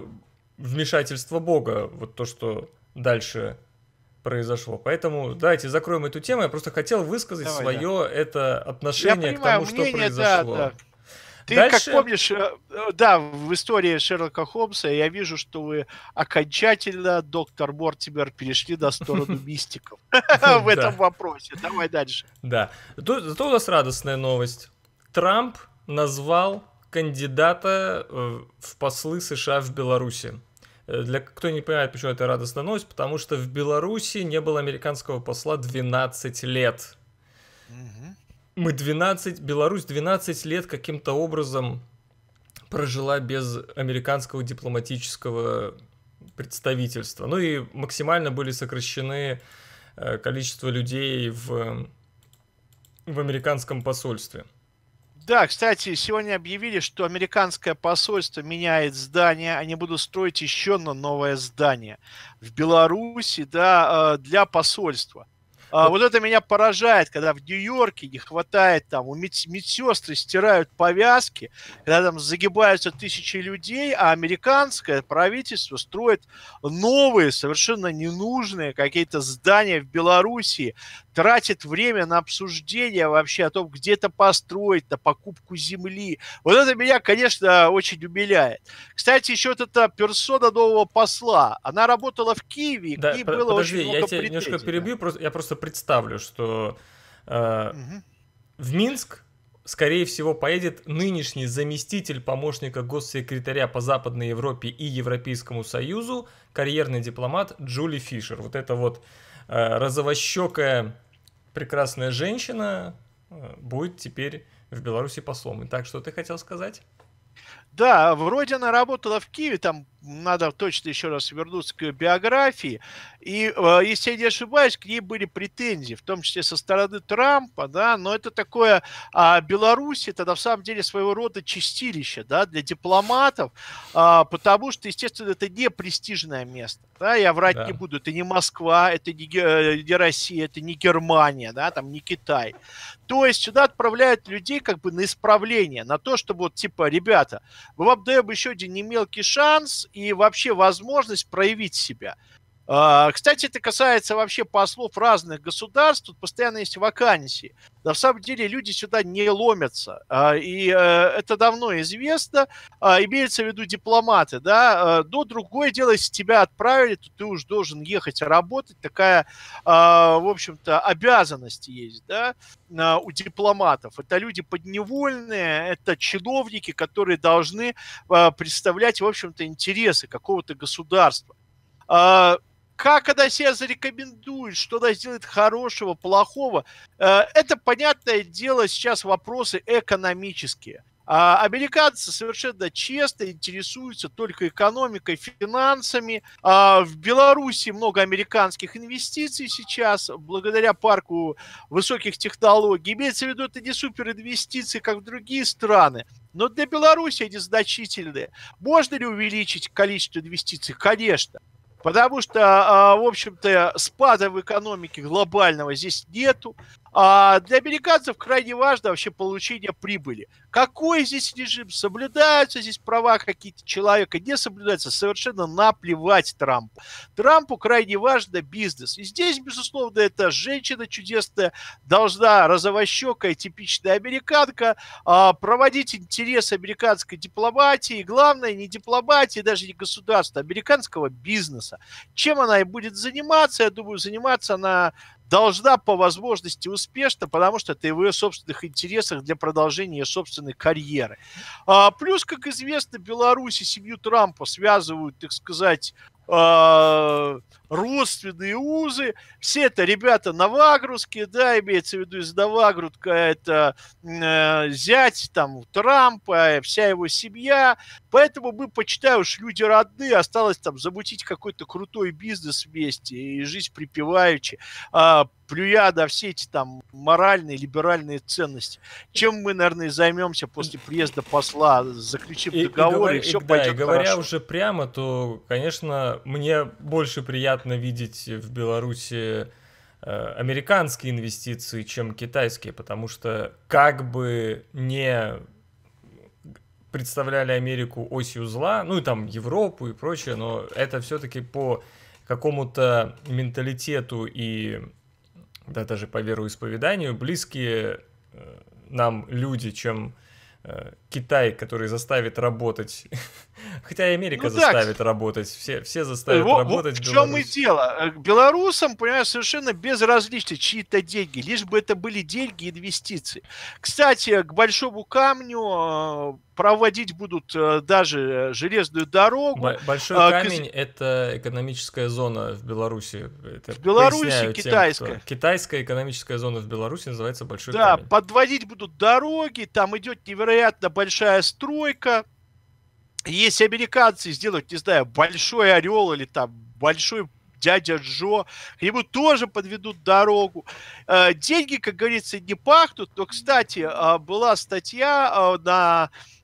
вмешательство Бога, вот то, что дальше произошло. Поэтому давайте закроем эту тему. Я просто хотел высказать Давай, свое да. это отношение понимаю, к тому, мнение, что произошло. Да, да. Ты, Дальше... как помнишь, э, э, да, в истории Шерлока Холмса я вижу, что вы окончательно, доктор Мортимер, перешли на сторону мистиков в этом вопросе. Давай дальше. Да. Зато у нас радостная новость. Трамп назвал кандидата э, в послы США в Беларуси. Э, для кто не понимает, почему это радостно, новость, потому что в Беларуси не было американского посла 12 лет. Мы 12, Беларусь 12 лет каким-то образом прожила без американского дипломатического представительства. Ну и максимально были сокращены э, количество людей в, в американском посольстве. Да, кстати, сегодня объявили, что американское посольство меняет здание, они будут строить еще одно новое здание в Беларуси, да, э, для посольства. А, вот это меня поражает, когда в Нью-Йорке не хватает там, у медс- медсестры стирают повязки, когда там загибаются тысячи людей, а американское правительство строит новые, совершенно ненужные какие-то здания в Белоруссии, тратит время на обсуждение вообще о том, где это построить, на покупку земли. Вот это меня, конечно, очень умиляет. Кстати, еще вот эта персона нового посла, она работала в Киеве, да, и под, было подожди, очень много я тебя немножко перебью, да. просто, я просто представлю, что э, угу. в Минск, скорее всего, поедет нынешний заместитель помощника госсекретаря по Западной Европе и Европейскому Союзу, карьерный дипломат Джули Фишер. Вот это вот э, розовощекая прекрасная женщина э, будет теперь в Беларуси послом. Итак, что ты хотел сказать? Да, вроде она работала в Киеве, там надо точно еще раз вернуться к ее биографии. И, э, если я не ошибаюсь, к ней были претензии, в том числе со стороны Трампа, да, но это такое, а Беларусь это на самом деле своего рода чистилище, да, для дипломатов, а, потому что, естественно, это не престижное место, да, я врать да. не буду, это не Москва, это не, э, не Россия, это не Германия, да, там не Китай. То есть сюда отправляют людей как бы на исправление, на то, чтобы вот типа, ребята, мы вам даем еще один немелкий шанс, и вообще возможность проявить себя. А, кстати, это касается вообще послов разных государств. Тут постоянно есть вакансии. На самом деле люди сюда не ломятся. А, и э, это давно известно. А, имеется в виду дипломаты. Да? Но другое дело, если тебя отправили, то ты уж должен ехать работать. Такая, в общем-то, обязанность есть да? у дипломатов. Это люди подневольные, это чиновники, которые должны представлять, в общем-то, интересы какого-то государства как она себя зарекомендует, что она сделает хорошего, плохого. Э, это, понятное дело, сейчас вопросы экономические. А американцы совершенно честно интересуются только экономикой, финансами. А в Беларуси много американских инвестиций сейчас, благодаря парку высоких технологий. Имеется в виду, это не супер инвестиции, как в другие страны. Но для Беларуси они значительные. Можно ли увеличить количество инвестиций? Конечно. Потому что, а, в общем-то, спада в экономике глобального здесь нету. А для американцев крайне важно вообще получение прибыли. Какой здесь режим? Соблюдаются здесь права какие-то человека? Не соблюдаются? Совершенно наплевать Трампу. Трампу крайне важно бизнес. И здесь, безусловно, эта женщина чудесная должна, розовощекая, типичная американка, а, проводить интерес американской дипломатии. И главное, не дипломатии, даже не государства, а американского бизнеса. Чем она и будет заниматься? Я думаю, заниматься она должна по возможности успешно, потому что это в ее собственных интересах для продолжения собственной карьеры. А, плюс, как известно, Беларусь и семью Трампа связывают, так сказать, а, родственные узы. Все это ребята новагрудские, да, имеется в виду из Новагрудка это э, зять там Трампа, вся его семья. Поэтому мы, почитаю, уж люди родные, осталось там замутить какой-то крутой бизнес вместе и жизнь припеваючи. Э, плюя на все эти там моральные, либеральные ценности. Чем мы, наверное, займемся после приезда посла, заключив и, договор, и, и, все и, пойдет да, и говоря хорошо. уже прямо, то, конечно, мне больше приятно видеть в Беларуси э, американские инвестиции, чем китайские, потому что как бы не представляли Америку осью зла, ну и там Европу и прочее, но это все-таки по какому-то менталитету и да даже по веру исповеданию близкие э, нам люди, чем Э, Китай, который заставит работать. Хотя и Америка ну, заставит так. работать. Все, все заставят вот, работать. в чем Беларусь. и дело. Э, белорусам, понимаешь, совершенно безразлично чьи-то деньги. Лишь бы это были деньги и инвестиции. Кстати, к большому камню э, проводить будут даже железную дорогу. большой камень к... это экономическая зона в Беларуси. Это в Беларуси китайская. Тем, кто... Китайская экономическая зона в Беларуси называется большой да, камень. Да, подводить будут дороги, там идет невероятно невероятно большая стройка. Если американцы сделают, не знаю, большой орел или там большой дядя Джо, к нему тоже подведут дорогу. Э, деньги, как говорится, не пахнут, но, кстати, а, была статья а,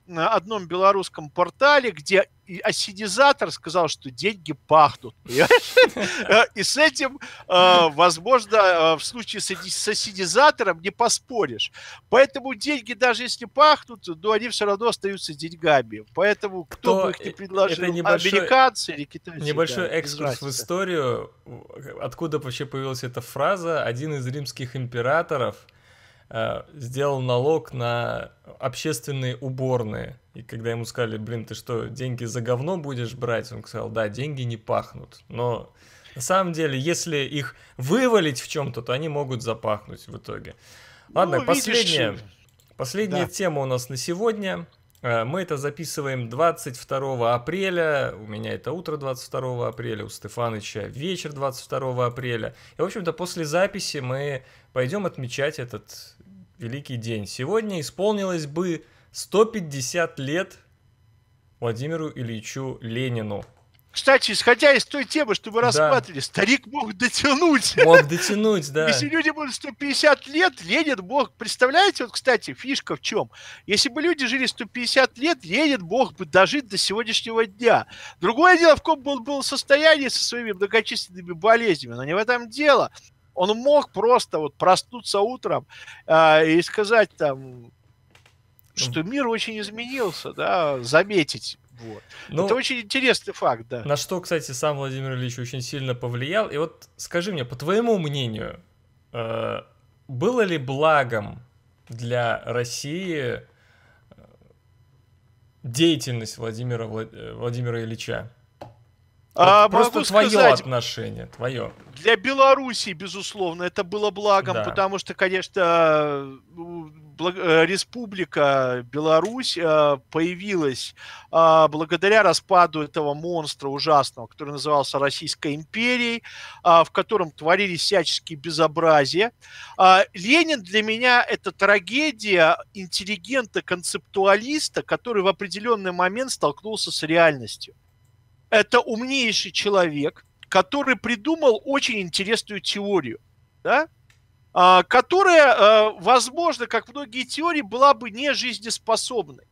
на одном белорусском портале, где и осенизатор сказал, что деньги пахнут, И с этим, э, возможно, э, в случае с осенизатором не поспоришь. Поэтому деньги, даже если пахнут, но они все равно остаются деньгами. Поэтому кто, бы их не э, предложил, это небольшой, американцы или китайцы? Небольшой экскурс в историю, откуда вообще появилась эта фраза. Один из римских императоров – Э, сделал налог на общественные уборные. И когда ему сказали, блин, ты что, деньги за говно будешь брать? Он сказал, да, деньги не пахнут. Но на самом деле, если их вывалить в чем-то, то они могут запахнуть в итоге. Ну, Ладно, ну, последняя, последняя да. тема у нас на сегодня. Э, мы это записываем 22 апреля, у меня это утро 22 апреля, у Стефаныча вечер 22 апреля. И, в общем-то, после записи мы пойдем отмечать этот великий день. Сегодня исполнилось бы 150 лет Владимиру Ильичу Ленину. Кстати, исходя из той темы, что мы да. рассматривали, старик мог дотянуть. Мог дотянуть, да. Если люди были 150 лет, Ленин мог... Представляете, вот, кстати, фишка в чем? Если бы люди жили 150 лет, Ленин мог бы дожить до сегодняшнего дня. Другое дело, в ком был был состояние со своими многочисленными болезнями, но не в этом дело. Он мог просто вот проснуться утром э, и сказать там, ну. что мир очень изменился, да, заметить. Вот. Ну, Это очень интересный факт, да. На что, кстати, сам Владимир Ильич очень сильно повлиял. И вот скажи мне, по твоему мнению, э, было ли благом для России э, деятельность Владимира, Влад... Э, Владимира Ильича? А, Просто могу твое сказать, отношение, твое. Для Белоруссии, безусловно, это было благом, да. потому что, конечно, э, республика Беларусь э, появилась а, благодаря распаду этого монстра ужасного, который назывался Российской империей, а, в котором творились всяческие безобразия. А, Ленин для меня это трагедия интеллигента-концептуалиста, который в определенный момент столкнулся с реальностью это умнейший человек, который придумал очень интересную теорию, да, а, которая, э, возможно, как многие теории, была бы не жизнеспособной.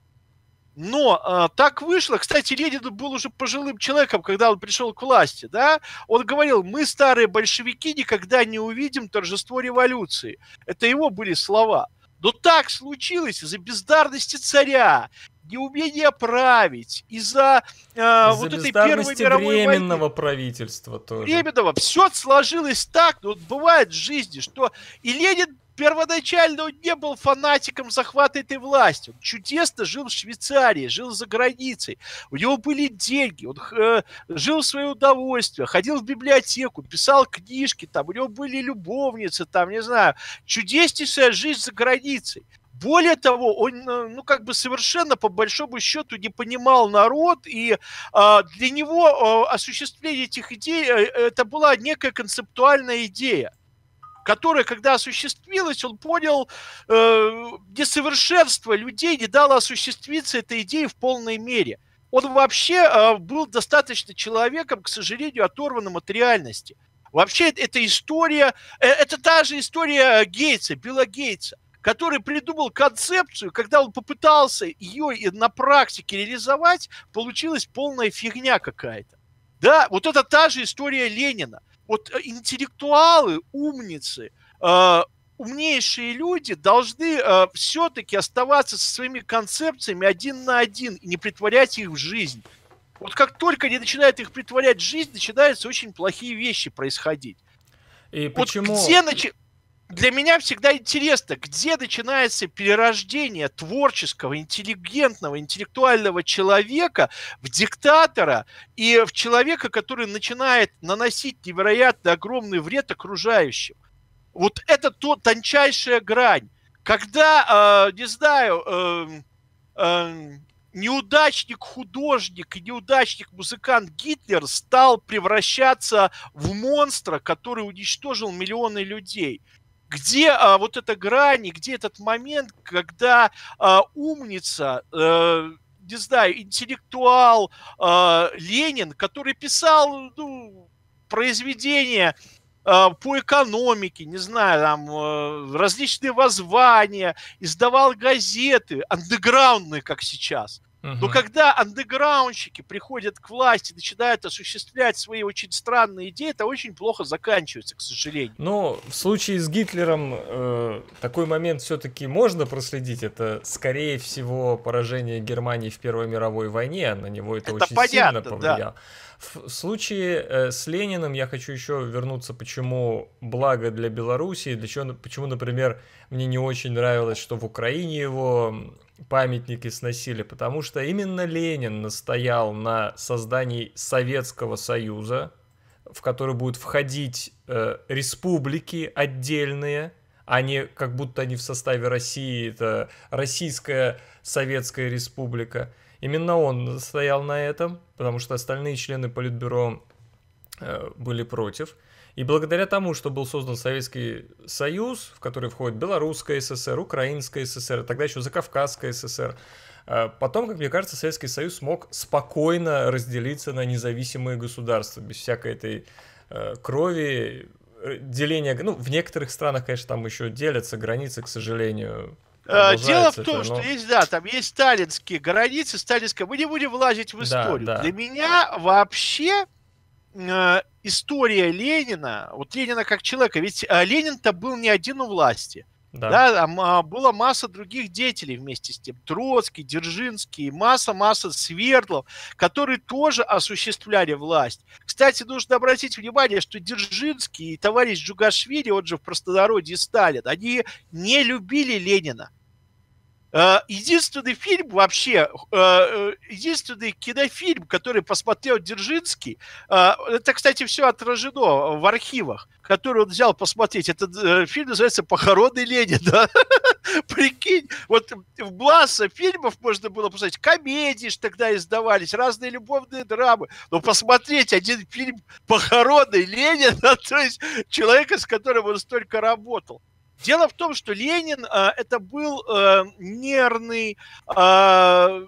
Но а, так вышло. Кстати, Ленин был уже пожилым человеком, когда он пришел к власти. Да? Он говорил, мы, старые большевики, никогда не увидим торжество революции. Это его были слова. Но так случилось из-за бездарности царя, неумение править, из-за э, вот этой первой мировой временного войны. правительства тоже. Временного. Все сложилось так, ну, вот бывает в жизни, что и Ленин первоначально он не был фанатиком захвата этой власти. Он чудесно жил в Швейцарии, жил за границей. У него были деньги, он э, жил в свое удовольствие, ходил в библиотеку, писал книжки, там у него были любовницы, там, не знаю, чудеснейшая жизнь за границей. Более того, он, э, ну, как бы совершенно, по большому счету, не понимал народ, и э, для него э, осуществление этих идей, э, это была некая концептуальная идея которая, когда осуществилась, он понял э, несовершенство людей, не дало осуществиться этой идеи в полной мере. Он вообще э, был достаточно человеком, к сожалению, оторванным от реальности. Вообще, это история, э, это та же история Гейтса, Билла Гейтса который придумал концепцию, когда он попытался ее на практике реализовать, получилась полная фигня какая-то. Да, вот это та же история Ленина. Вот э, интеллектуалы, умницы, э, умнейшие люди должны э, все-таки оставаться со своими концепциями один на один и не притворять их в жизнь. Вот как только они начинают их притворять в жизнь, начинаются очень плохие вещи происходить. И вот почему... Где начи для меня всегда интересно, где начинается перерождение творческого, интеллигентного, интеллектуального человека в диктатора и в человека, который начинает наносить невероятно огромный вред окружающим. Вот это то тончайшая грань. Когда, э, не знаю, э, э, неудачник художник и неудачник музыкант Гитлер стал превращаться в монстра, который уничтожил миллионы людей где а, вот эта грань, где этот момент, когда а, умница... А, не знаю, интеллектуал э, Ленин, который писал ну, произведения а, по экономике, не знаю, там э, различные воззвания, издавал газеты, андеграундные, как сейчас. Но когда андеграундщики приходят к власти, начинают осуществлять свои очень странные идеи, это очень плохо заканчивается, к сожалению. Но ну, в случае с Гитлером э, такой момент все-таки можно проследить. Это, скорее всего, поражение Германии в Первой мировой войне. На него это, это очень понятно, сильно повлияло. Да. В случае э, с Лениным я хочу еще вернуться, почему благо для Белоруссии, для чего, почему, например, мне не очень нравилось, что в Украине его памятники сносили, потому что именно Ленин настоял на создании Советского Союза, в который будут входить э, республики отдельные, а не как будто они в составе России, это Российская Советская Республика. Именно он стоял на этом, потому что остальные члены Политбюро э, были против. И благодаря тому, что был создан Советский Союз, в который входит Белорусская ССР, Украинская ССР, а тогда еще Закавказская ССР, э, потом, как мне кажется, Советский Союз смог спокойно разделиться на независимые государства, без всякой этой э, крови, деления, ну, в некоторых странах, конечно, там еще делятся границы, к сожалению, Э, дело в том, это, но... что ну. есть, да, там есть сталинские границы, сталинская. Мы не будем влазить в историю. Да, да. Для меня вообще э, история Ленина, вот Ленина как человека, ведь э, Ленин-то был не один у власти. Да. да, там а, была масса других деятелей вместе с тем. Троцкий, Держинский, масса-масса Свердлов, которые тоже осуществляли власть. Кстати, нужно обратить внимание, что Держинский и товарищ Джугашвили, он же в простонародье Сталин, они не любили Ленина. Э, единственный фильм вообще, э, э, единственный кинофильм, который посмотрел Дзержинский, это, кстати, все отражено в архивах, который он взял посмотреть. Этот фильм называется «Похороны Ленина». Прикинь, вот в бласа фильмов можно было посмотреть. Комедии же тогда издавались, разные любовные драмы. Но посмотреть один фильм "Похоронный Ленин" то есть человека, с которым он столько работал. Дело в том, что Ленин э, это был э, нервный, э,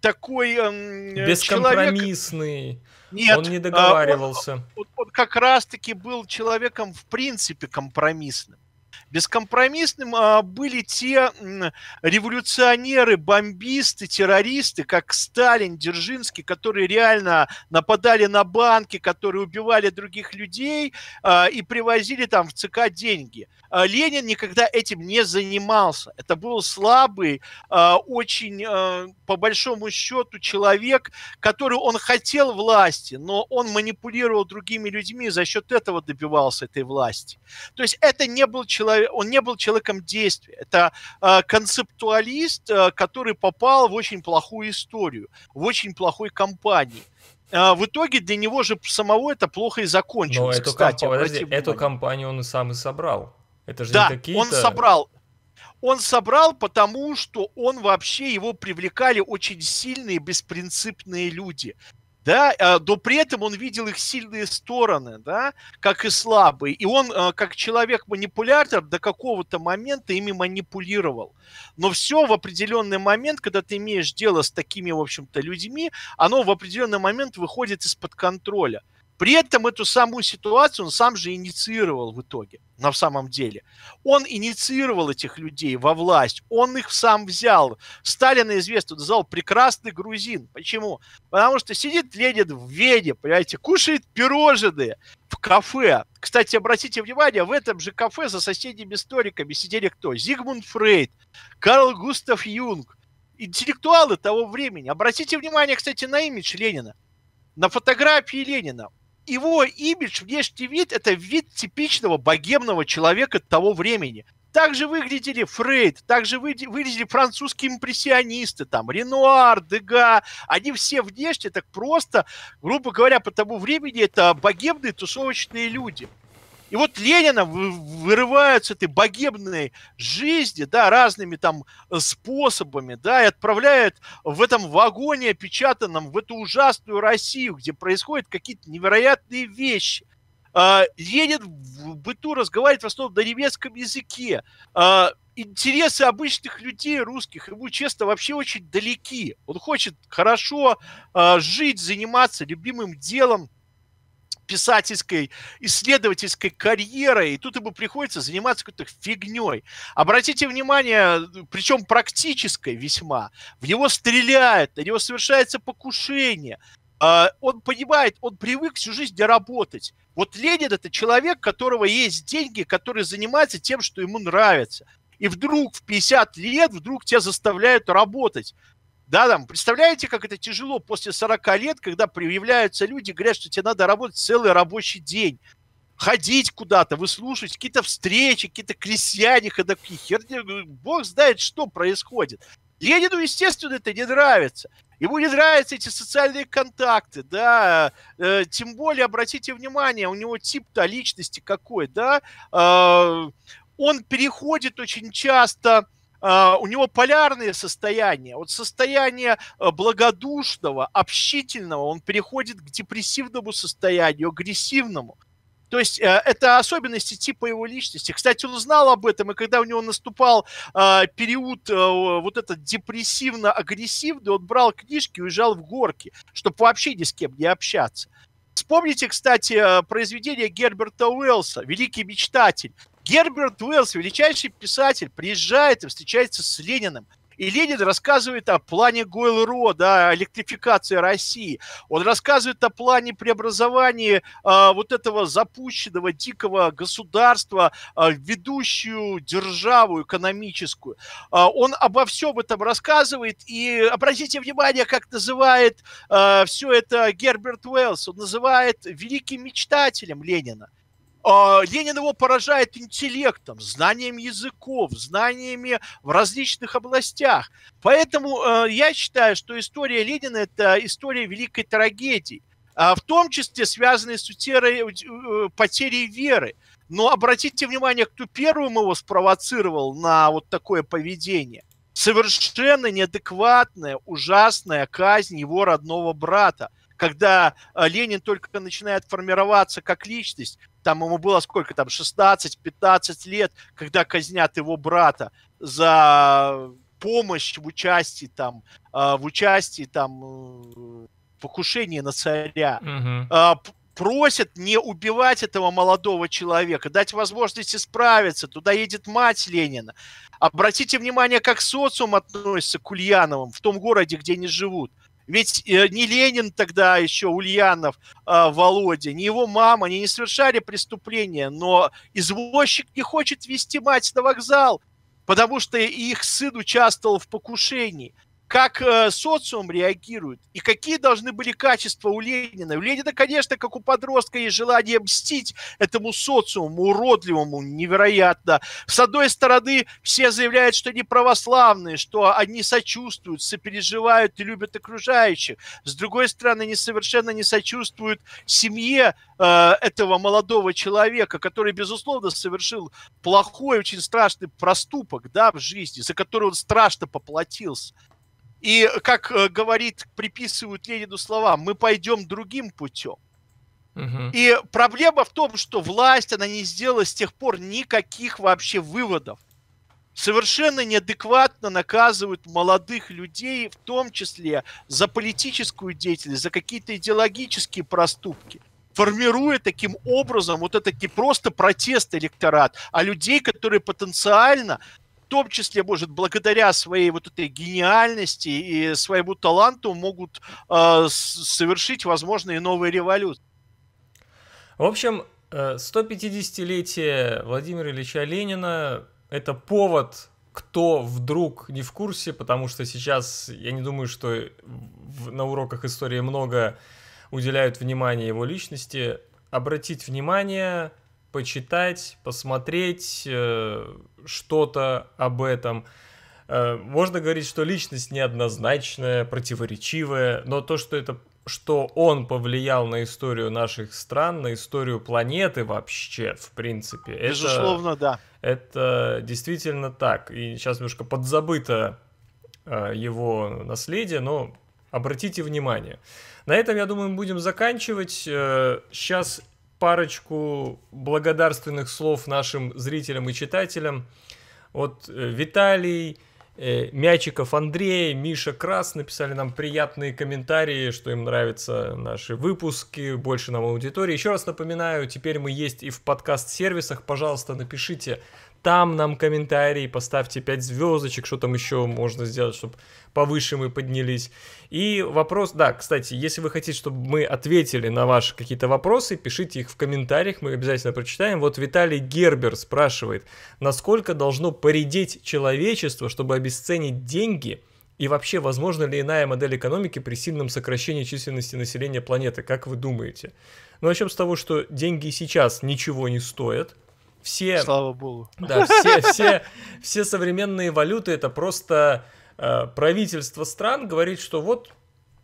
такой эм, э, бескомпромиссный. Человек... Нет, он не э, договаривался. Он, он, он как раз-таки был человеком в принципе компромиссным. Бескомпромиссным а, были те революционеры, бомбисты, террористы, как Сталин, Дзержинский, которые реально нападали на банки, которые убивали других людей а, и привозили там в ЦК деньги. А, Ленин никогда этим не занимался. Это был слабый, очень, по большому счету, человек, который он хотел власти, но он манипулировал другими людьми и за счет этого добивался этой власти. То есть это не был человек, человек, он не был человеком действия. Это э, концептуалист, э, который попал в очень плохую историю, в очень плохой компании. Э, в итоге для него же самого это плохо и закончилось. Но эту, кстати, комп... Подожди, эту компанию он и сам и собрал. Это же да, не какие-то... он собрал он собрал, потому что он вообще его привлекали очень сильные беспринципные люди, да, э, но при этом он видел их сильные стороны, да, как и слабые. И он, э, как человек-манипулятор, до какого-то момента ими манипулировал. Но все в определенный момент, когда ты имеешь дело с такими, в общем-то, людьми, оно в определенный момент выходит из-под контроля. При этом эту самую ситуацию он сам же инициировал в итоге, на самом деле. Он инициировал этих людей во власть, он их сам взял. Сталина известно называл прекрасный грузин. Почему? Потому что сидит Ленин в веде, понимаете, кушает пирожные в кафе. Кстати, обратите внимание, в этом же кафе за соседними историками сидели кто? Зигмунд Фрейд, Карл Густав Юнг, интеллектуалы того времени. Обратите внимание, кстати, на имидж Ленина. На фотографии Ленина его имидж, внешний вид – это вид типичного богемного человека того времени. так же выглядели Фрейд, так также выглядели французские импрессионисты, там, Ренуар, Дега. Они все внешне так просто, грубо говоря, по тому времени это богемные тусовочные люди. И вот Ленина вырывают с этой богебной жизни, да, разными там э, способами, да, и отправляют в этом вагоне опечатанном, в эту ужасную Россию, где происходят какие-то невероятные вещи. А, Ленин в быту разговаривает в основном на немецком языке. А, интересы обычных людей русских ему, честно, вообще очень далеки. Он хочет хорошо а, жить, заниматься любимым делом, писательской, исследовательской карьерой, и тут ему приходится заниматься какой-то фигней. Обратите внимание, причем практической весьма, в него стреляют, на него совершается покушение, а, он понимает, он привык всю жизнь работать. Вот Ленин это человек, у которого есть деньги, который занимается тем, что ему нравится. И вдруг в 50 лет, вдруг тебя заставляют работать. Да, там, представляете, как это тяжело после 40 лет, когда проявляются люди, говорят, что тебе надо работать целый рабочий день, ходить куда-то, выслушивать какие-то встречи, какие-то крестьяне, ходаки, хер, э, бог знает, что происходит. Ленину, естественно, это не нравится. Ему не нравятся эти социальные контакты, да, э, тем более, обратите внимание, у него тип-то личности какой, да, э, он переходит очень часто а, у него полярные состояния. Вот состояние э, благодушного, общительного он переходит к депрессивному состоянию, агрессивному. То есть э, это особенности типа его личности. Кстати, он знал об этом, и когда у него наступал а, период э, вот этот депрессивно-агрессивный, он брал книжки и уезжал в горки, чтобы вообще ни с кем не общаться. Вспомните, кстати, произведение Герберта Уэллса «Великий мечтатель». Герберт Уэллс, величайший писатель, приезжает и встречается с Лениным. И Ленин рассказывает о плане Гойл-Ро, да, электрификации России. Он рассказывает о плане преобразования э, вот этого запущенного дикого государства э, ведущую державу экономическую. Э, он обо всем этом рассказывает. И обратите внимание, как называет э, все это Герберт Уэллс. Он называет великим мечтателем Ленина. А, Ленин его поражает интеллектом, знанием языков, знаниями в различных областях. Поэтому э, я считаю, что история Ленина – это история великой трагедии, а в том числе связанной с утерой, э, потерей веры. Но обратите внимание, кто первым его спровоцировал на вот такое поведение. Совершенно неадекватная, ужасная казнь его родного брата когда а, Ленин только начинает формироваться как личность, там ему было сколько там, 16-15 лет, когда казнят его брата за помощь в участии там, а, в участии там э, покушение на царя. Угу просят не убивать этого молодого человека, дать возможность исправиться. Туда едет мать Ленина. Обратите внимание, как социум относится к Ульяновым в том городе, где они живут. Ведь э, не Ленин тогда а еще, Ульянов, а, Володя, не его мама, они не совершали преступления, но извозчик не хочет вести мать на вокзал, потому что их сын участвовал в покушении как э, социум реагирует и какие должны были качества у Ленина. У Ленина, конечно, как у подростка есть желание мстить этому социуму уродливому невероятно. С одной стороны, все заявляют, что они православные, что они сочувствуют, сопереживают и любят окружающих. С другой стороны, они совершенно не сочувствуют семье э, этого молодого человека, который, безусловно, совершил плохой, очень страшный проступок да, в жизни, за который он страшно поплатился. И, как э, говорит, приписывают Ленину слова, мы пойдем другим путем. И проблема в том, что власть, она не сделала с тех пор никаких вообще выводов. Совершенно неадекватно наказывают молодых людей, в том числе за политическую деятельность, за какие-то идеологические проступки формируя таким образом вот это не просто протест электорат, а людей, которые потенциально том числе, может, благодаря своей вот этой гениальности и своему таланту могут э, совершить возможные новые революции. В общем, 150-летие э, Владимира Ильича Ленина – это повод кто вдруг не в курсе, потому что сейчас я не думаю, что на уроках истории много уделяют внимания его личности, обратить внимание, почитать, посмотреть э, что-то об этом. Э, можно говорить, что личность неоднозначная, противоречивая, но то, что это что он повлиял на историю наших стран, на историю планеты вообще, в принципе. Безусловно, это, да. Это действительно так. И сейчас немножко подзабыто э, его наследие, но обратите внимание. На этом, я думаю, мы будем заканчивать. Э, сейчас парочку благодарственных слов нашим зрителям и читателям. Вот э, Виталий, э, Мячиков Андрей, Миша Крас написали нам приятные комментарии, что им нравятся наши выпуски, больше нам аудитории. Еще раз напоминаю, теперь мы есть и в подкаст-сервисах. Пожалуйста, напишите там нам комментарии, поставьте 5 звездочек, что там еще можно сделать, чтобы повыше мы поднялись. И вопрос, да, кстати, если вы хотите, чтобы мы ответили на ваши какие-то вопросы, пишите их в комментариях, мы обязательно прочитаем. Вот Виталий Гербер спрашивает, насколько должно поредеть человечество, чтобы обесценить деньги – и вообще, возможно ли иная модель экономики при сильном сокращении численности населения планеты? Как вы думаете? Ну, начнем с того, что деньги сейчас ничего не стоят, все... Слава богу. Да, все, все, все современные валюты это просто э, правительство стран говорит, что вот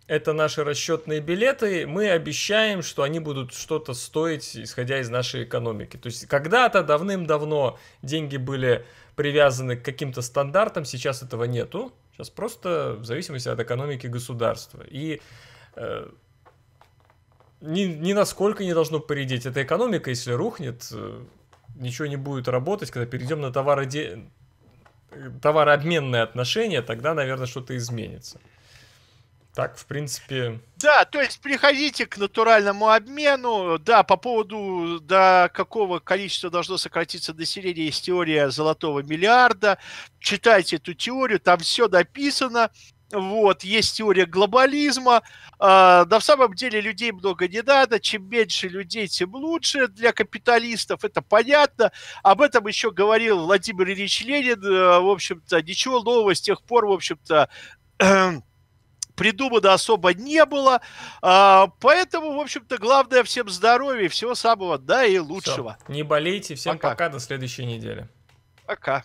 это наши расчетные билеты, мы обещаем, что они будут что-то стоить, исходя из нашей экономики. То есть когда-то давным-давно деньги были привязаны к каким-то стандартам, сейчас этого нету. Сейчас просто в зависимости от экономики государства. И э, ни, ни насколько не должно поредеть. Эта экономика, если рухнет, э, ничего не будет работать, когда перейдем на товароде... товарообменные отношения, тогда, наверное, что-то изменится. Так, в принципе... Да, то есть приходите к натуральному обмену. Да, по поводу до какого количества должно сократиться население, есть теория золотого миллиарда. Читайте эту теорию, там все написано. Вот, есть теория глобализма. Да в самом деле людей много не надо. Чем меньше людей, тем лучше для капиталистов. Это понятно. Об этом еще говорил Владимир Ильич Ленин. Э, в общем-то, ничего нового с тех пор, в общем-то, придумано особо не было. А, поэтому, в общем-то, главное всем здоровья, всего самого наилучшего. Все. Не болейте. Всем пока. пока. До следующей недели. Пока.